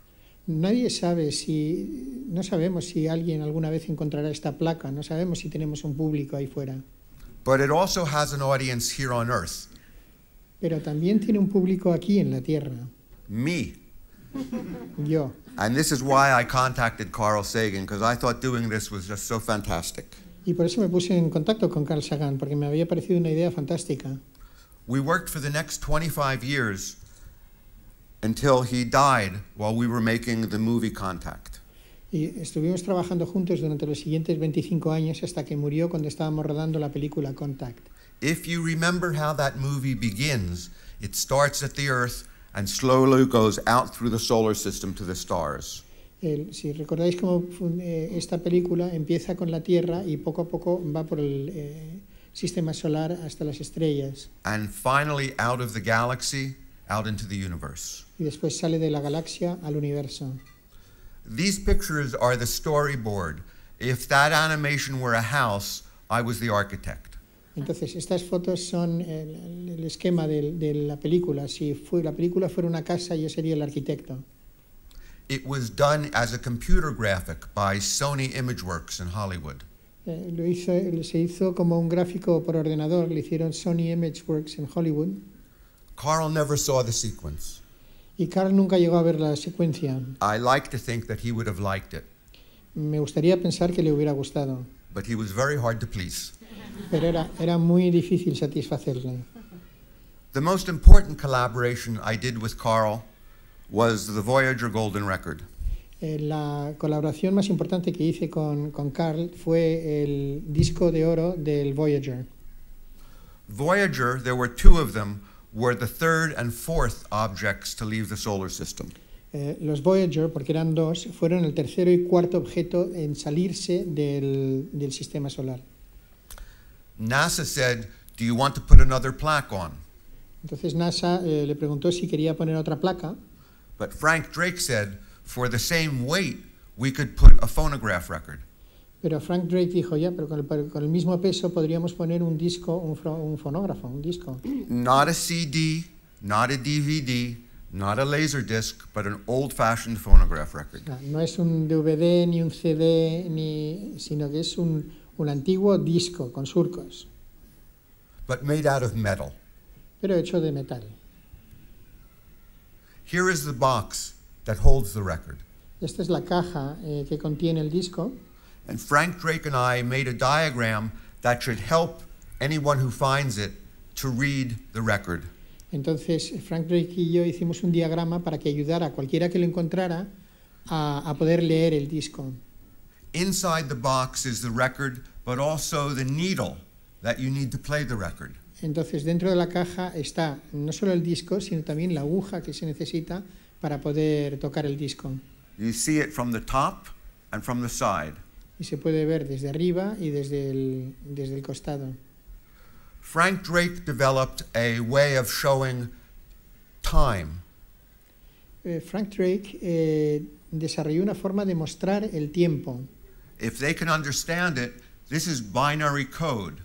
Nadie sabe si, no sabemos si alguien alguna vez encontrará esta placa, no sabemos si tenemos un público ahí fuera. But it also has an audience here on earth. Pero también tiene un público aquí en la tierra. Me. Yo. And this is why I contacted Carl Sagan because I thought doing this was just so fantastic. Y por eso me puse en contacto con Carl Sagan porque me había parecido una idea fantástica. We worked for the next 25 years until he died while we were making the movie Contact. Y estuvimos trabajando juntos durante los siguientes 25 años hasta que murió cuando estábamos rodando la película Contact. If you remember how that movie begins, it starts at the Earth and slowly goes out through the solar system to the stars. El, si recordáis cómo eh, esta película empieza con la Tierra y poco a poco va por el eh, sistema solar hasta las estrellas. And finally out of the galaxy, out into the universe. y después sale de la galaxia al universo. These pictures are the storyboard. If that animation were a house, I was the architect. Entonces, estas fotos son el, esquema de, la película. Si fue, la película fuera una casa, yo sería el arquitecto. It was done as a computer graphic by Sony Imageworks in Hollywood. Eh, lo hizo, se hizo como un gráfico por ordenador, lo hicieron Sony Imageworks en Hollywood. Carl never saw the sequence. Y Carl nunca llegó a ver la secuencia. I like to think that he would have liked it. Me gustaría pensar que le hubiera gustado. But he was very hard to please. Pero era, era muy difícil satisfacerle. The most important collaboration I did with Carl was the Voyager Golden Record. Eh, la colaboración más importante que hice con, con Carl fue el disco de oro del Voyager. Voyager, there were two of them were the third and fourth objects to leave the solar system. Eh, los Voyager, porque eran dos, fueron el tercero y cuarto objeto en salirse del, del sistema solar. NASA said, "Do you want to put another plaque on?" Entonces NASA eh, le preguntó si quería poner otra placa. But Frank Drake said, "For the same weight, we could put a phonograph record." Pero Frank Drake dijo, ya, pero con el, mismo peso podríamos poner un disco, un, fonógrafo, un disco. Not a CD, DVD, disc, old-fashioned record. No, es un DVD ni un CD, ni, sino que es un, un antiguo disco con surcos. metal. Pero hecho de metal. Here is the box that holds the record. Esta es la caja eh, que contiene el disco. And Frank Drake and I made a diagram that should help anyone who finds it to read the record. Entonces, Frank Drake y yo hicimos un diagrama para que ayudara a cualquiera que lo encontrara a, a poder leer el disco. Inside the box is the record, but also the needle that you need to play the record. Entonces, dentro de la caja está no solo el disco, sino también la aguja que se necesita para poder tocar el disco. You see it from the top and from the side y se puede ver desde arriba y desde el, costado. Frank Drake developed a way of showing time. Eh, Frank Drake eh, desarrolló una forma de mostrar el tiempo. If they can understand it, this is binary code.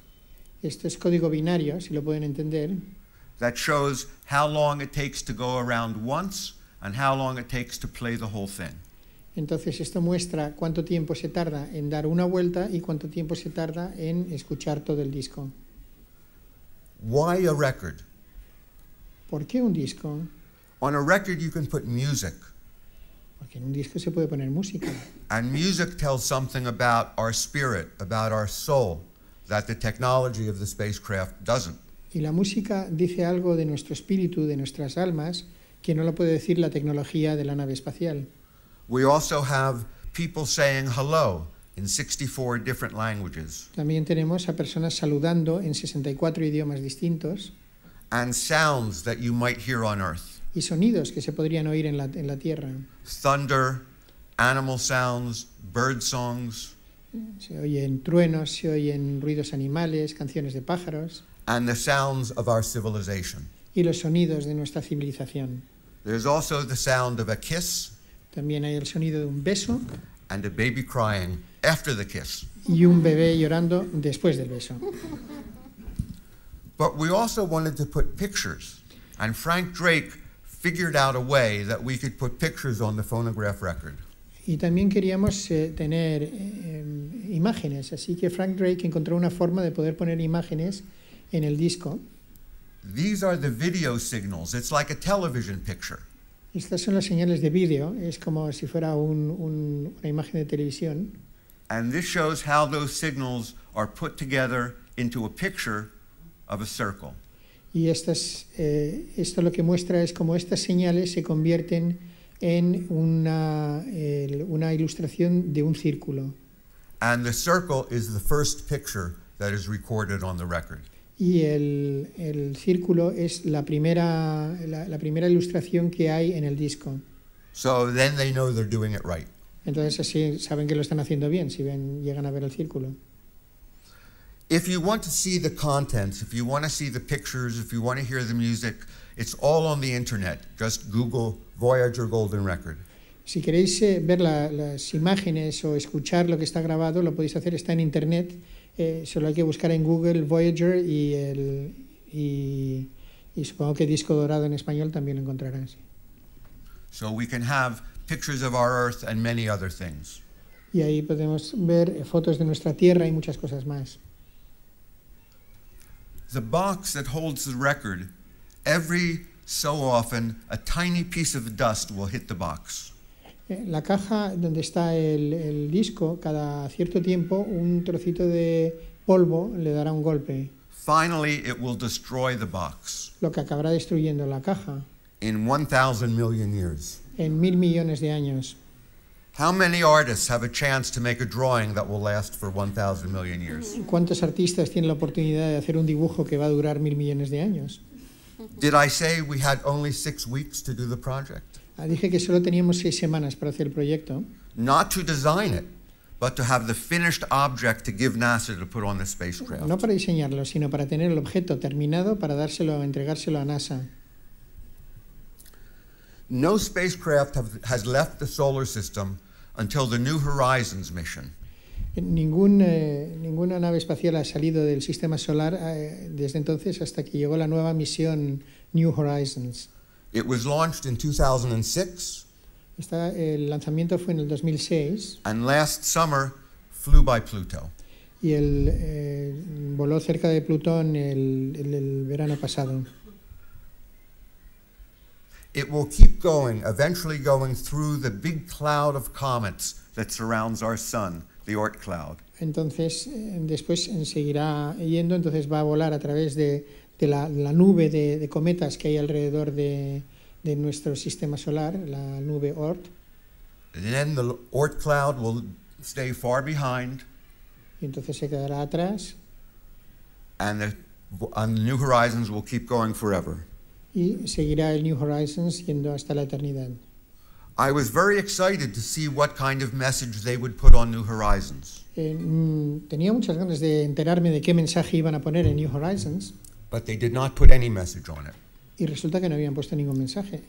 Esto es código binario, si lo pueden entender. That shows how long it takes to go around once and how long it takes to play the whole thing. Entonces esto muestra cuánto tiempo se tarda en dar una vuelta y cuánto tiempo se tarda en escuchar todo el disco. Why a record? ¿Por qué un disco? On a record you can put music. Porque en un disco se puede poner música. And music tells something about our spirit, about our soul, that the technology of the spacecraft doesn't. Y la música dice algo de nuestro espíritu, de nuestras almas, que no lo puede decir la tecnología de la nave espacial. We also have people saying hello in 64 different languages. También tenemos a personas saludando en 64 idiomas distintos. And sounds that you might hear on earth. Y sonidos que se podrían oír en la, en la tierra. Thunder, animal sounds, bird songs. Se oyen truenos, se oyen ruidos animales, canciones de pájaros. And the sounds of our civilization. Y los sonidos de nuestra civilización. There's also the sound of a kiss. También hay el sonido de un beso. And a baby crying after the kiss. Y un bebé llorando después del beso. But we also wanted to put pictures, and Frank Drake figured out a way that we could put pictures on the phonograph record. Y también queríamos eh, tener eh, em, imágenes, así que Frank Drake encontró una forma de poder poner imágenes en el disco. These are the video signals. It's like a television picture. Estas son las señales de vídeo, es como si fuera un, un, una imagen de televisión. And this shows how those signals are put together into a picture of a circle. Y estas, eh, esto lo que muestra es cómo estas señales se convierten en una, eh, una ilustración de un círculo. And the circle is the first picture that is recorded on the record y el, el círculo es la primera, la, primera ilustración que hay en el disco. So then they know they're doing it right. Entonces así saben que lo están haciendo bien si ven, llegan a ver el círculo. If you want to see the contents, if you want to see the pictures, if you want to hear the music, it's all on the internet. Just Google Voyager Golden Record. Si queréis eh, ver las imágenes o escuchar lo que está grabado, lo podéis hacer, está en internet. eh, solo hay que buscar en Google Voyager y, el, y, y supongo que disco dorado en español también lo So we can have pictures of our Earth and many other things. Y ahí podemos ver eh, fotos de nuestra Tierra y muchas cosas más. The box that holds the record, every so often a tiny piece of dust will hit the box. Eh, la caja donde está el, disco, cada cierto tiempo, un trocito de polvo le dará un golpe. it will destroy the box. Lo que acabará destruyendo la caja. 1,000 En mil millones de años. ¿Cuántos artistas tienen la oportunidad de hacer un dibujo que va a durar mil millones de años? Did I say we had only six weeks to do the project? Ah, dije que solo teníamos seis semanas para hacer el proyecto. Not to design it, but to have the finished object to give NASA to put on the spacecraft. No para diseñarlo, sino para tener el objeto terminado para dárselo, entregárselo a NASA. No spacecraft have, has left the solar system until the New Horizons mission. Ningún, eh, ninguna nave espacial ha salido del sistema solar eh, desde entonces hasta que llegó la nueva misión New Horizons. It was launched in 2006. Esta, el lanzamiento fue en el 2006. And last summer flew by Pluto. Y el, eh, voló cerca de Plutón el, el, el verano pasado. It will keep going, eventually going through the big cloud of comets that surrounds our sun, the Oort cloud. Entonces, eh, después seguirá yendo, entonces va a volar a través de de la, la nube de, de, cometas que hay alrededor de, de, nuestro sistema solar, la nube Oort. Then the Oort cloud will stay far behind. Y entonces se quedará atrás. And the, and the New Horizons will keep going forever. Y seguirá el New Horizons yendo hasta la eternidad. I was very excited to see what kind of message they would put on New Horizons. Eh, mm, tenía muchas ganas de enterarme de qué mensaje iban a poner en New Horizons but they did not put any message on it. Y resulta que no habían puesto ningún mensaje.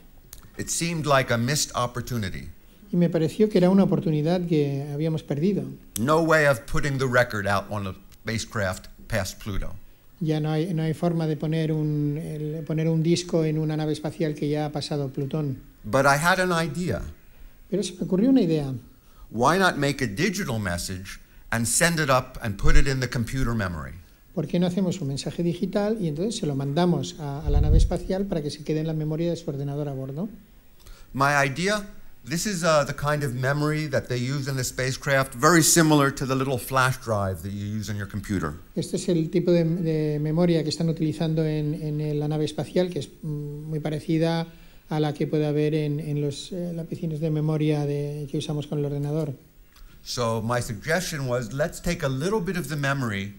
It seemed like a missed opportunity. Y me pareció que era una oportunidad que habíamos perdido. No way of putting the record out on a spacecraft past Pluto. Ya no hay, no hay forma de poner un, el, poner un disco en una nave espacial que ya ha pasado Plutón. But I had an idea. Pero se me ocurrió una idea. Why not make a digital message and send it up and put it in the computer memory? ¿por qué no hacemos un mensaje digital y entonces se lo mandamos a, la nave espacial para que se quede en la memoria de su ordenador a bordo? My idea This is uh, the kind of memory that they use in the spacecraft, very similar to the little flash drive that you use on your computer. Este es el tipo de, memoria que están utilizando en, en, la nave espacial, que es mm, muy parecida a la que puede haber en, en los eh, lapicines de memoria de, que usamos con el ordenador. So my suggestion was, let's take a little bit of the memory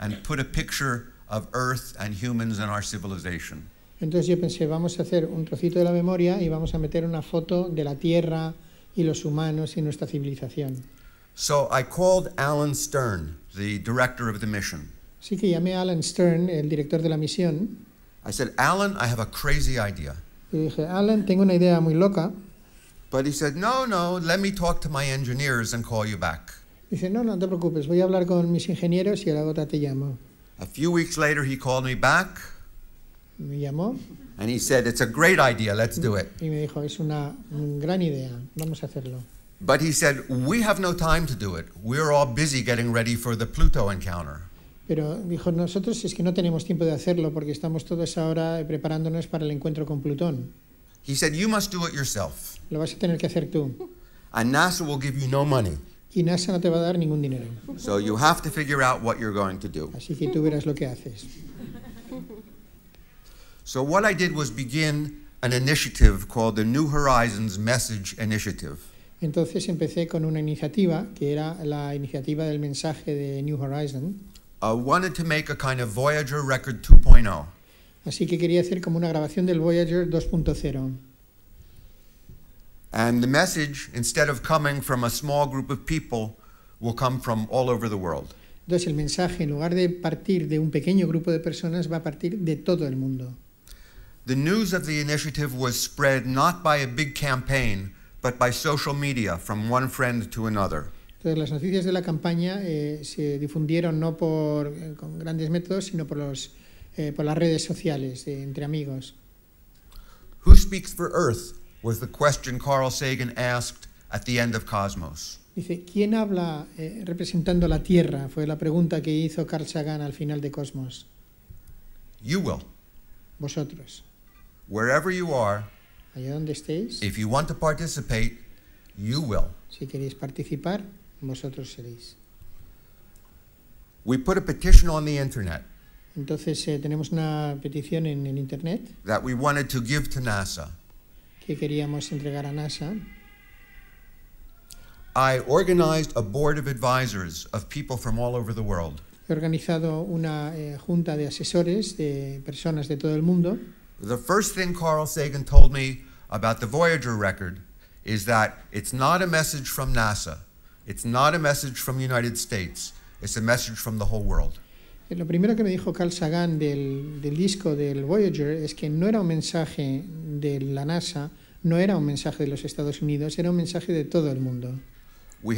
and put a picture of Earth and humans and our civilization. Entonces yo pensé, vamos a hacer un trocito de la memoria y vamos a meter una foto de la Tierra y los humanos y nuestra civilización. So I called Alan Stern, the director of the mission. Así que llamé a Alan Stern, el director de la misión. I said, Alan, I have a crazy idea. Y dije, Alan, tengo una idea muy loca. But he said, no, no, let me talk to my engineers and call you back. Dice, no, no te preocupes, voy a hablar con mis ingenieros y a la gota te llamo. A few weeks later he called me back. Me llamó. And he said, it's a great idea, let's do it. Y me dijo, es una gran idea, vamos a hacerlo. But he said, we have no time to do it. We're all busy getting ready for the Pluto encounter. Pero dijo, nosotros es que no tenemos tiempo de hacerlo porque estamos todos ahora preparándonos para el encuentro con Plutón. He said, you must do it yourself. Lo vas a tener que hacer tú. And NASA will give you no money y NASA no te va a dar ningún dinero. So you have to figure out what you're going to do. Así que tú verás lo que haces. So what I did was begin an initiative called the New Horizons Message Initiative. Entonces empecé con una iniciativa que era la iniciativa del mensaje de New Horizons. I uh, wanted to make a kind of Voyager record 2.0. Así que quería hacer como una grabación del Voyager 2.0. And the message, instead of coming from a small group of people, will come from all over the world. Entonces el mensaje, en lugar de partir de un pequeño grupo de personas, va a partir de todo el mundo. The news of the initiative was spread not by a big campaign, but by social media from one friend to another. Entonces las noticias de la campaña eh, se difundieron no por eh, con grandes métodos, sino por los eh, por las redes sociales entre amigos. Who speaks for Earth was the question Carl Sagan asked at the end of Cosmos. Dice, ¿quién habla eh, representando la Tierra? Fue la pregunta que hizo Carl Sagan al final de Cosmos. You will. Vosotros. Wherever you are, allá donde estéis, if you want to participate, you will. Si queréis participar, vosotros seréis. We put a petition on the internet. Entonces eh, tenemos una petición en el internet. That we wanted to give to NASA que queríamos entregar a NASA. I organized a board of advisors of people from all over the world. He organizado una eh, junta de asesores de personas de todo el mundo. The first thing Carl Sagan told me about the Voyager record is that it's not a message from NASA. It's not a message from the United States. It's a message from the whole world. Eh, lo primero que me dijo Carl Sagan del, del disco del Voyager es que no era un mensaje de la NASA, no era un mensaje de los Estados Unidos, era un mensaje de todo el mundo. We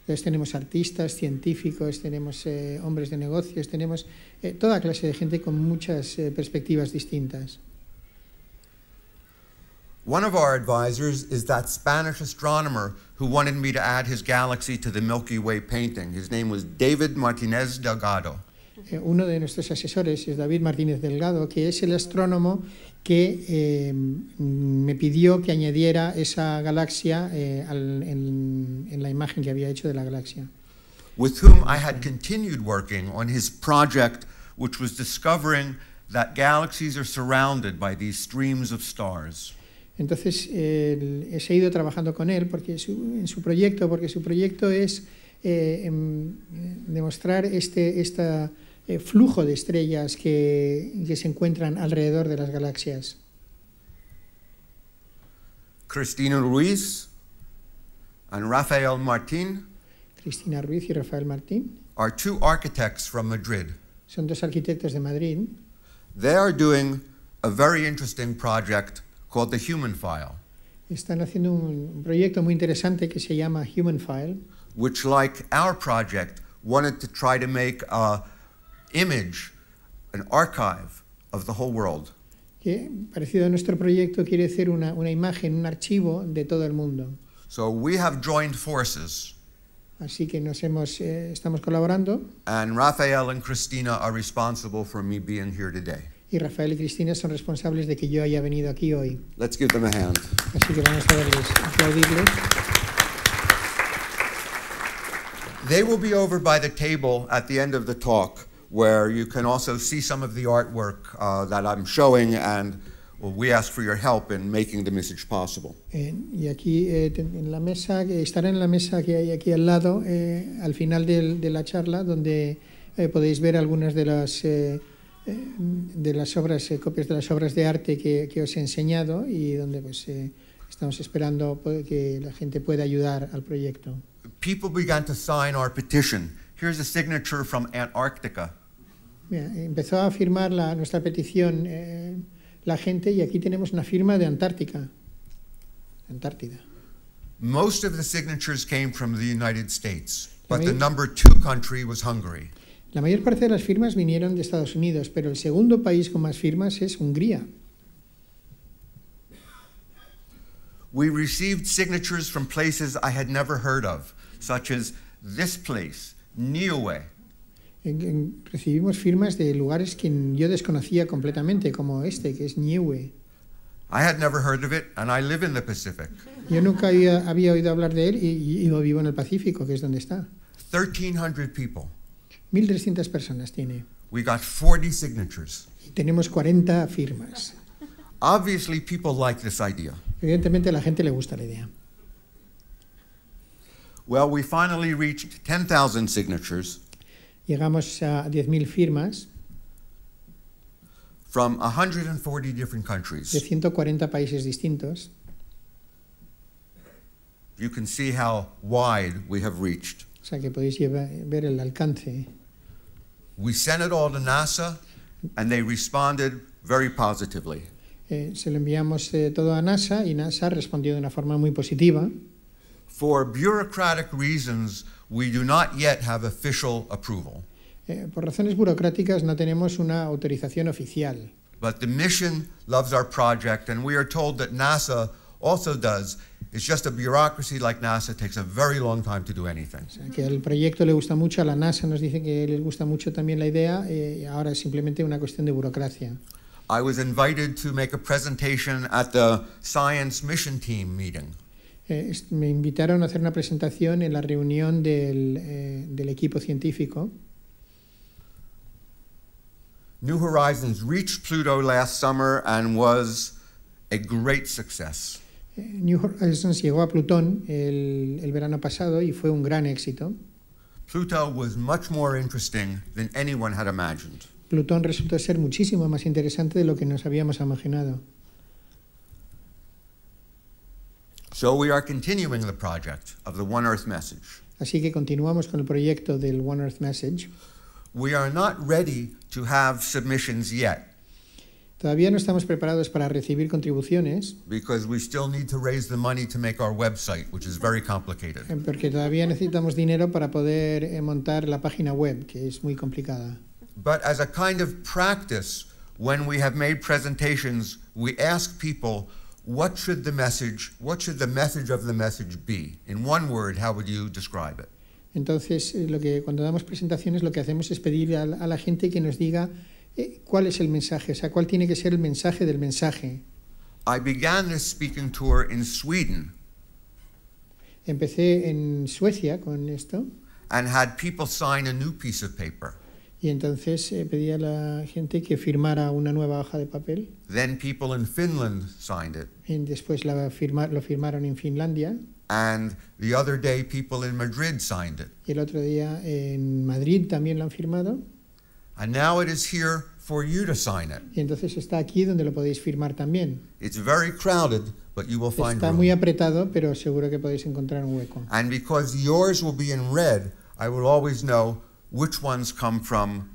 Entonces tenemos artistas, científicos, tenemos eh, hombres de negocios, tenemos eh, toda clase de gente con muchas eh, perspectivas distintas. One of our advisors is that Spanish astronomer who wanted me to add his galaxy to the Milky Way painting. His name was David Martinez Delgado. Eh, uno de nuestros asesores es David Martínez Delgado, que es el astrónomo que eh, me pidió que añadiera esa galaxia eh, al, en, en la imagen que había hecho de la galaxia. With whom I had continued working on his project, which was discovering that galaxies are surrounded by these streams of stars. Entonces he seguido trabajando con él porque en su proyecto, porque su proyecto es eh, em, demostrar este eh, flujo de estrellas que, se encuentran alrededor de las galaxias. Cristina Ruiz Rafael Martín. Cristina y Rafael Martín. Son dos arquitectos de Madrid. They are doing a very interesting project called the Human File. Están haciendo un proyecto muy interesante que se llama Human File. Which, like our project, wanted to try to make a image, an archive of the whole world. Que, parecido a nuestro proyecto, quiere hacer una, una imagen, un archivo de todo el mundo. So we have joined forces. Así que nos hemos, eh, estamos colaborando. And Rafael and Christina are responsible for me being here today. y Rafael y Cristina son responsables de que yo haya venido aquí hoy. Let's give them a hand. Así que vamos a darles aplaudirles. They will be over by the table at the end of the talk, where you can also see some of the artwork uh, that I'm showing and. we ask for your help in making the message possible. y aquí eh, en la mesa, estará en la mesa que hay aquí al lado, eh, al final de la charla, donde eh, podéis ver algunas de las eh, eh, de las obras, eh, copias de las obras de arte que, os he enseñado y donde pues eh, estamos esperando que la gente pueda ayudar al proyecto. People began to sign our petition. Here's a signature from Antarctica. empezó a firmar nuestra petición la gente y aquí tenemos una firma de Antártica. Antártida. Most of the signatures came from the United States, but the number two country was Hungary. La mayor parte de las firmas vinieron de Estados Unidos, pero el segundo país con más firmas es Hungría. We received signatures from places I had never heard of, such as this place, Niue. Recibimos firmas de lugares que yo desconocía completamente, como este, que es Niue. I had never heard of it, and I live in the Pacific. Yo nunca había, oído hablar de él y, lo vivo en el Pacífico, que es donde está. 1,300 people. 1.300 personas tiene. We got 40 signatures. Y tenemos 40 firmas. Obviously, people like this idea. Evidentemente, la gente le gusta la idea. Well, we finally reached 10,000 signatures. Llegamos a firmas. From 140 different countries. De 140 países distintos. You can see how wide we have reached. O sea que podéis llevar, ver el alcance. We sent it all to NASA and they responded very positively. Eh, se lo enviamos eh, todo a NASA y NASA respondió de una forma muy positiva. For bureaucratic reasons, we do not yet have official approval. Eh, por razones burocráticas no tenemos una autorización oficial. But the mission loves our project and we are told that NASA also does It's just a bureaucracy like NASA takes a very long time to do anything. que el proyecto le gusta mucho, a la NASA nos dice que les gusta mucho también la idea, eh, ahora es simplemente una cuestión de burocracia. I was invited to make a presentation at the science mission team meeting. Eh, me invitaron a hacer una presentación en la reunión del, eh, del equipo científico. New Horizons reached Pluto last summer and was a great success. New Horizons llegó a Plutón el, verano pasado y fue un gran éxito. Plutón resultó ser muchísimo más interesante de lo que nos habíamos imaginado. Así que continuamos con el proyecto del One Earth message. We are not ready to have submissions yet. Todavía no estamos preparados para recibir contribuciones. Because we still need to raise the money to make our website, which very eh, Porque todavía necesitamos dinero para poder eh, montar la página web, que es muy complicada. But as a kind of practice, when we have made presentations, we ask people what should the message, what should the message of the message be? In one word, how would you describe it? Entonces, eh, lo que cuando damos presentaciones, lo que hacemos es pedir a, a la gente que nos diga eh, cuál es el mensaje, o sea, cuál tiene que ser el mensaje del mensaje. Empecé en Suecia con esto. Y entonces pedía eh, pedí a la gente que firmara una nueva hoja de papel. Y después la lo firmaron en Finlandia. Y el otro día en Madrid también lo han firmado. And now it is here for you to sign it. Y entonces está aquí donde lo podéis firmar también. It's very crowded, but you will find Está muy apretado, pero seguro que podéis encontrar un hueco. And because yours will be in red, I will always know which ones come from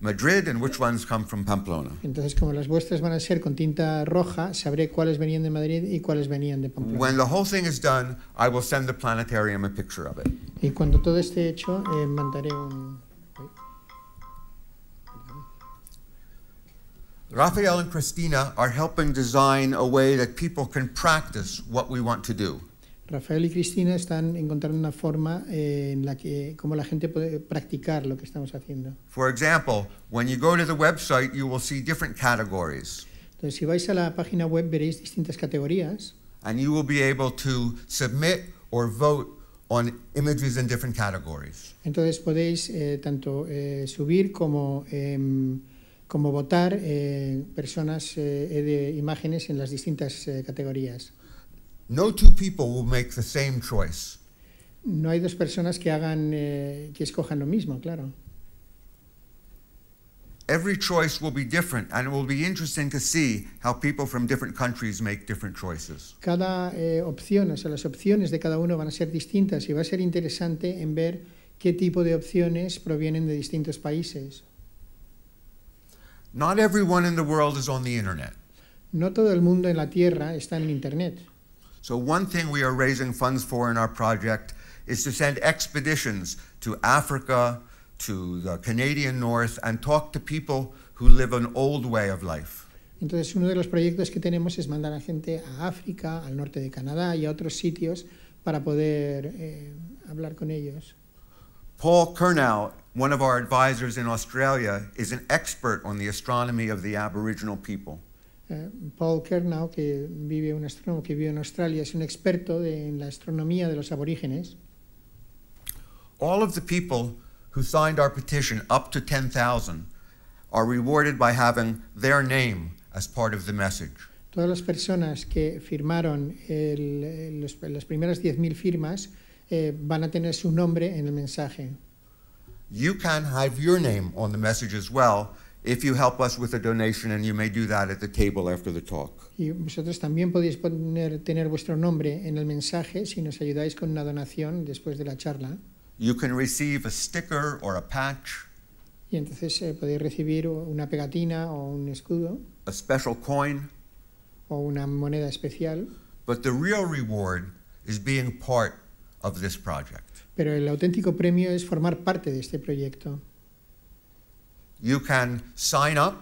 Madrid and which ones come from Pamplona. Entonces, como las vuestras van a ser con tinta roja, sabré cuáles venían de Madrid y cuáles venían de Pamplona. When the whole thing is done, I will send the planetarium a picture of it. Y cuando todo esté hecho, eh, mandaré un rafael and Cristina are helping design a way that people can practice what we want to do. Rafael y Cristina están encontrando una forma eh, en la que como la gente puede practicar lo que estamos haciendo. For example, when you go to the website, you will see different categories. Entonces, si vais a la página web veréis distintas categorías. And you will be able to submit or vote on images in different categories. Entonces podéis eh, tanto eh, subir como em, como votar eh, personas eh, eh, de imágenes en las distintas categorías. No hay dos personas que hagan que escojan lo mismo, claro. Cada opción, o sea, las opciones de cada uno van a ser distintas y va a ser interesante en ver qué tipo de opciones provienen de distintos países. Not everyone in the world is on the internet. No todo el mundo en la Tierra está en Internet. So one thing we are raising funds for in our project is to send expeditions to Africa, to the Canadian North, and talk to people who live an old way of life. Entonces uno de los proyectos que tenemos es mandar a gente a África, al norte de Canadá y a otros sitios para poder eh, hablar con ellos. Paul Kernow one of our advisors in Australia is an expert on the astronomy of the Aboriginal people. Uh, Paul Kernow, que vive un astrónomo que vive en Australia, es un experto de, en la astronomía de los aborígenes. All of the people who signed our petition up to 10,000 are rewarded by having their name as part of the message. Todas las personas que firmaron el, los, las primeras 10.000 firmas eh, van a tener su nombre en el mensaje. you can have your name on the message as well if you help us with a donation, and you may do that at the table after the talk. Y vosotros también podéis poner, tener vuestro nombre en el mensaje si nos ayudáis con una donación después de la charla. You can receive a sticker or a patch. Y entonces eh, podéis recibir una pegatina o un escudo. A special coin. O una moneda especial. But the real reward is being part of this project. Pero el auténtico premio es formar parte de este proyecto. You can sign up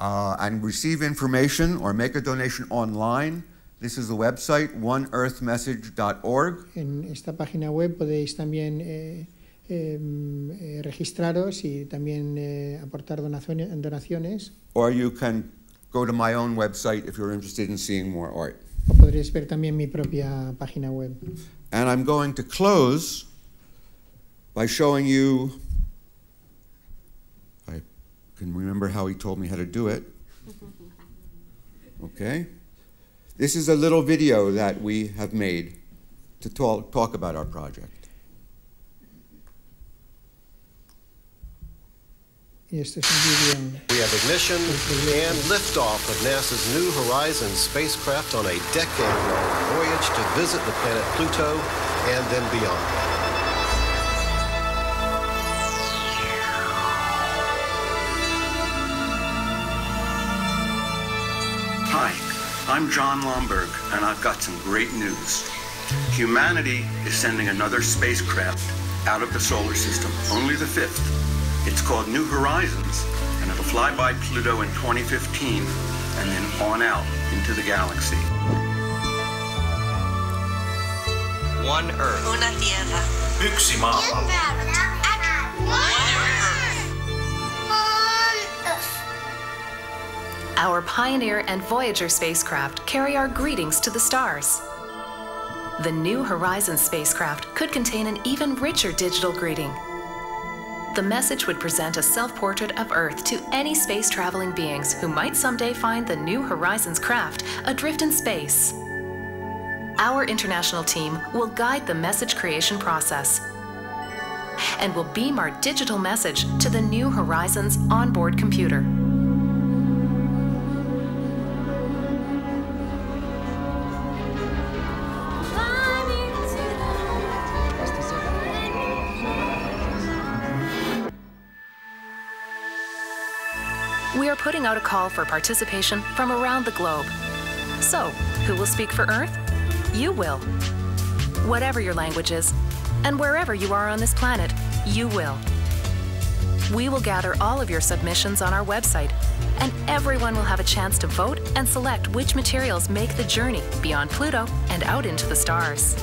uh, and receive information or make a donation online. This is the website oneearthmessage.org. En esta página web podéis también eh, eh, registraros y también eh, aportar donaciones. Or you can go to my own website if you're interested in seeing more art. O podréis ver también mi propia página web. And I'm going to close by showing you, I can remember how he told me how to do it. Okay? This is a little video that we have made to talk, talk about our project. Yes, this um, We have ignition and liftoff of NASA's New Horizons spacecraft on a decade-long voyage to visit the planet Pluto and then beyond. I'm John Lomberg, and I've got some great news. Humanity is sending another spacecraft out of the solar system, only the fifth. It's called New Horizons, and it'll fly by Pluto in 2015 and then on out into the galaxy. One Earth. Una tierra. Yksi One Earth. Our Pioneer and Voyager spacecraft carry our greetings to the stars. The New Horizons spacecraft could contain an even richer digital greeting. The message would present a self-portrait of Earth to any space-traveling beings who might someday find the New Horizons craft adrift in space. Our international team will guide the message creation process and will beam our digital message to the New Horizons onboard computer. sending out a call for participation from around the globe. So, who will speak for Earth? You will. Whatever your language is, and wherever you are on this planet, you will. We will gather all of your submissions on our website, and everyone will have a chance to vote and select which materials make the journey beyond Pluto and out into the stars.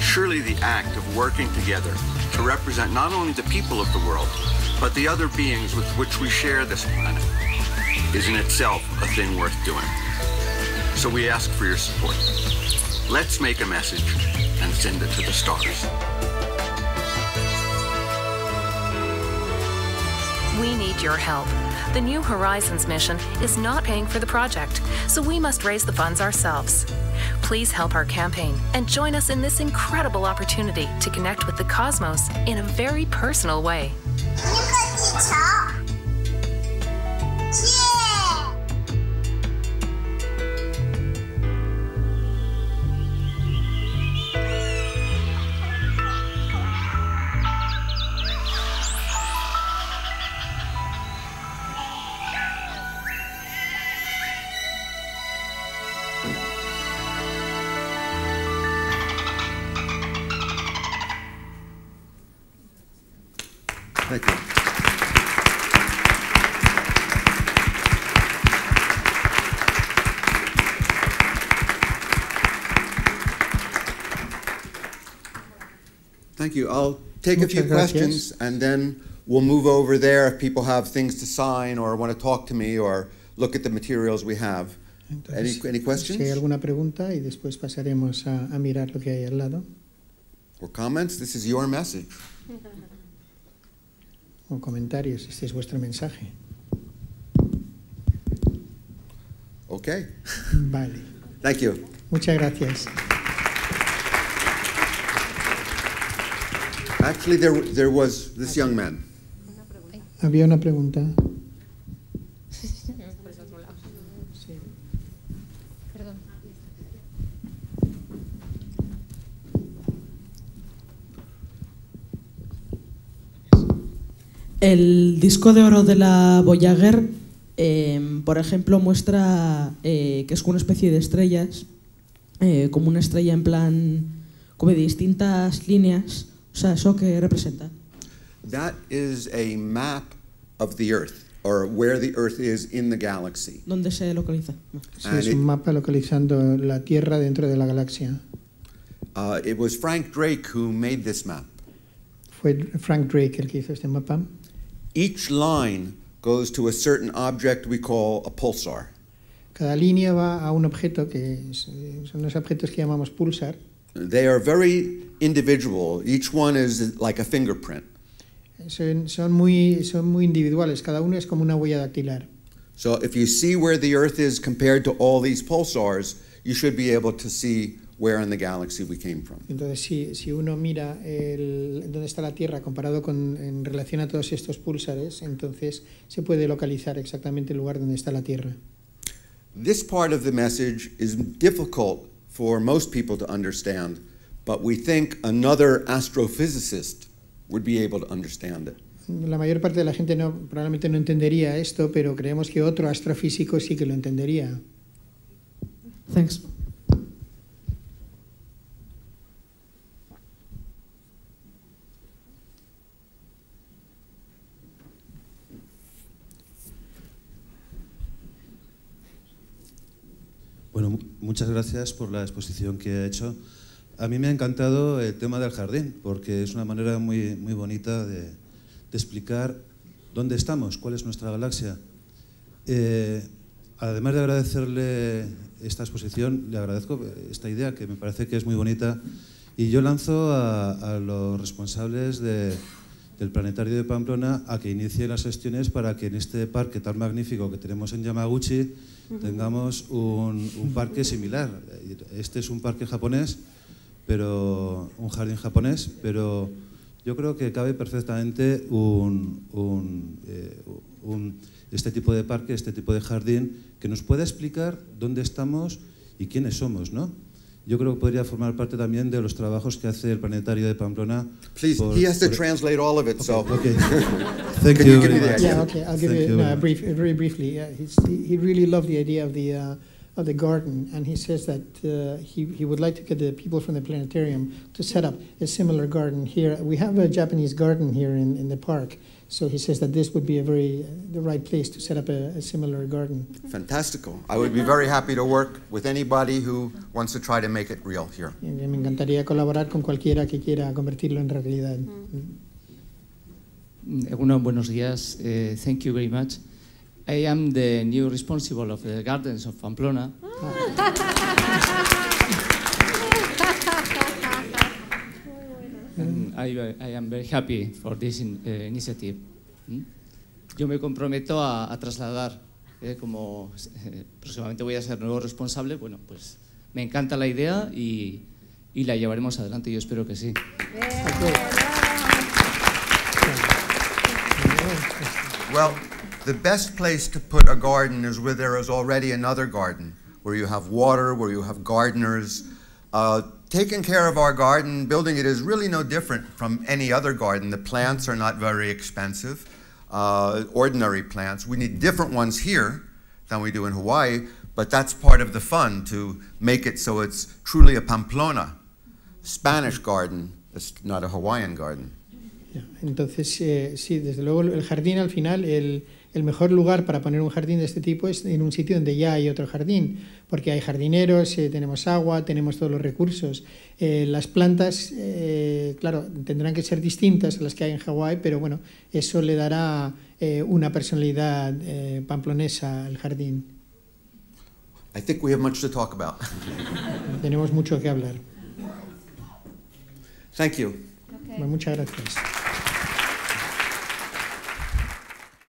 Surely the act of working together to represent not only the people of the world, but the other beings with which we share this planet is in itself a thing worth doing. So we ask for your support. Let's make a message and send it to the stars. We need your help. The New Horizons mission is not paying for the project, so we must raise the funds ourselves. Please help our campaign and join us in this incredible opportunity to connect with the cosmos in a very personal way. I'll take Muchas a few gracias. questions and then we'll move over there if people have things to sign or want to talk to me or look at the materials we have. Entonces, any, any questions? Si hay alguna pregunta y después pasaremos a, a mirar lo que hay al lado. Or comments? This is your message. o comentarios, este es vuestro mensaje. Okay. Vale. Thank you. Muchas gracias. Actually, there, there was this Había una pregunta. El disco de oro de la Voyager, eh, por ejemplo, muestra eh, que es una especie de estrellas, eh, como una estrella en plan, como de distintas líneas, o sea, ¿eso qué representa? That is a map of the Earth. or where the Earth is in the galaxy. ¿Dónde se localiza? Sí, es un mapa localizando la Tierra dentro de la galaxia. Uh, it was Frank Drake who made this map. Fue Frank Drake el que hizo este mapa. Each line goes to a certain object we call a pulsar. Cada línea va a un objeto que eh, son los objetos que llamamos pulsar. They are very individual. Each one is like a fingerprint. Son, son, muy, son muy individuales. Cada uno es como una huella dactilar. So if you see where the Earth is compared to all these pulsars, you should be able to see where in the galaxy we came from. Entonces, si, si uno mira el, dónde está la Tierra comparado con en relación a todos estos pulsares, entonces se puede localizar exactamente el lugar donde está la Tierra. This part of the message is difficult for most people to understand, but we think another astrophysicist would be able to understand it. La mayor parte de la gente no, probablemente no entendería esto, pero creemos que otro astrofísico sí que lo entendería. Thanks. Bueno, muchas gracias por la exposición que ha hecho. A mí me ha encantado el tema del jardín, porque es una manera muy, muy bonita de, explicar dónde estamos, cuál es nuestra galaxia. Eh, además de agradecerle esta exposición, le agradezco esta idea que me parece que es muy bonita. Y yo lanzo a, los responsables del Planetario de Pamplona a que inicien las gestiones para que en este parque tan magnífico que tenemos en Yamaguchi tengamos un, parque similar. Este es un parque japonés, pero un jardín japonés, pero yo creo que cabe perfectamente eh, este tipo de parque, este tipo de jardín, que nos pueda explicar dónde estamos y quiénes somos, ¿no? yo creo que podría formar parte también de los trabajos que hace el planetario de Pamplona. Please, por, he has to por... translate all of it, okay, so. Okay. Thank Can you. you give me the idea? Yeah, okay, I'll give Thank you, you no, brief, very briefly. Yeah, he, he really loved the idea of the. Uh, Of the garden, and he says that uh, he, he would like to get the people from the planetarium to set up a similar garden here. We have a Japanese garden here in, in the park, so he says that this would be a very uh, the right place to set up a, a, similar garden. Fantastico. I would be very happy to work with anybody who wants to try to make it real here. Me encantaría colaborar con cualquiera que quiera convertirlo en realidad. Mm. Eh, buenos días. Eh, thank you very much. I am the new responsible of the gardens of Pamplona. I, I, am very happy for this eh, initiative. ¿Mm? Yo me comprometo a, trasladar, eh, como eh, próximamente voy a ser nuevo responsable, bueno, pues me encanta la idea y, la llevaremos adelante, yo espero que sí. Well, The best place to put a garden is where there is already another garden, where you have water, where you have gardeners. Uh, taking care of our garden, building it is really no different from any other garden. The plants are not very expensive, uh, ordinary plants. We need different ones here than we do in Hawaii, but that's part of the fun to make it so it's truly a Pamplona, Spanish garden, it's not a Hawaiian garden. Yeah, entonces, eh, sí, desde luego el jardín al final, el, el mejor lugar para poner un jardín de este tipo es en un sitio donde ya hay otro jardín, porque hay jardineros, eh, tenemos agua, tenemos todos los recursos. Eh, las plantas, eh, claro, tendrán que ser distintas a las que hay en Hawái, pero bueno, eso le dará una personalidad pamplonesa al jardín. I think we have much to talk about. tenemos mucho que hablar. Thank you. muchas gracias.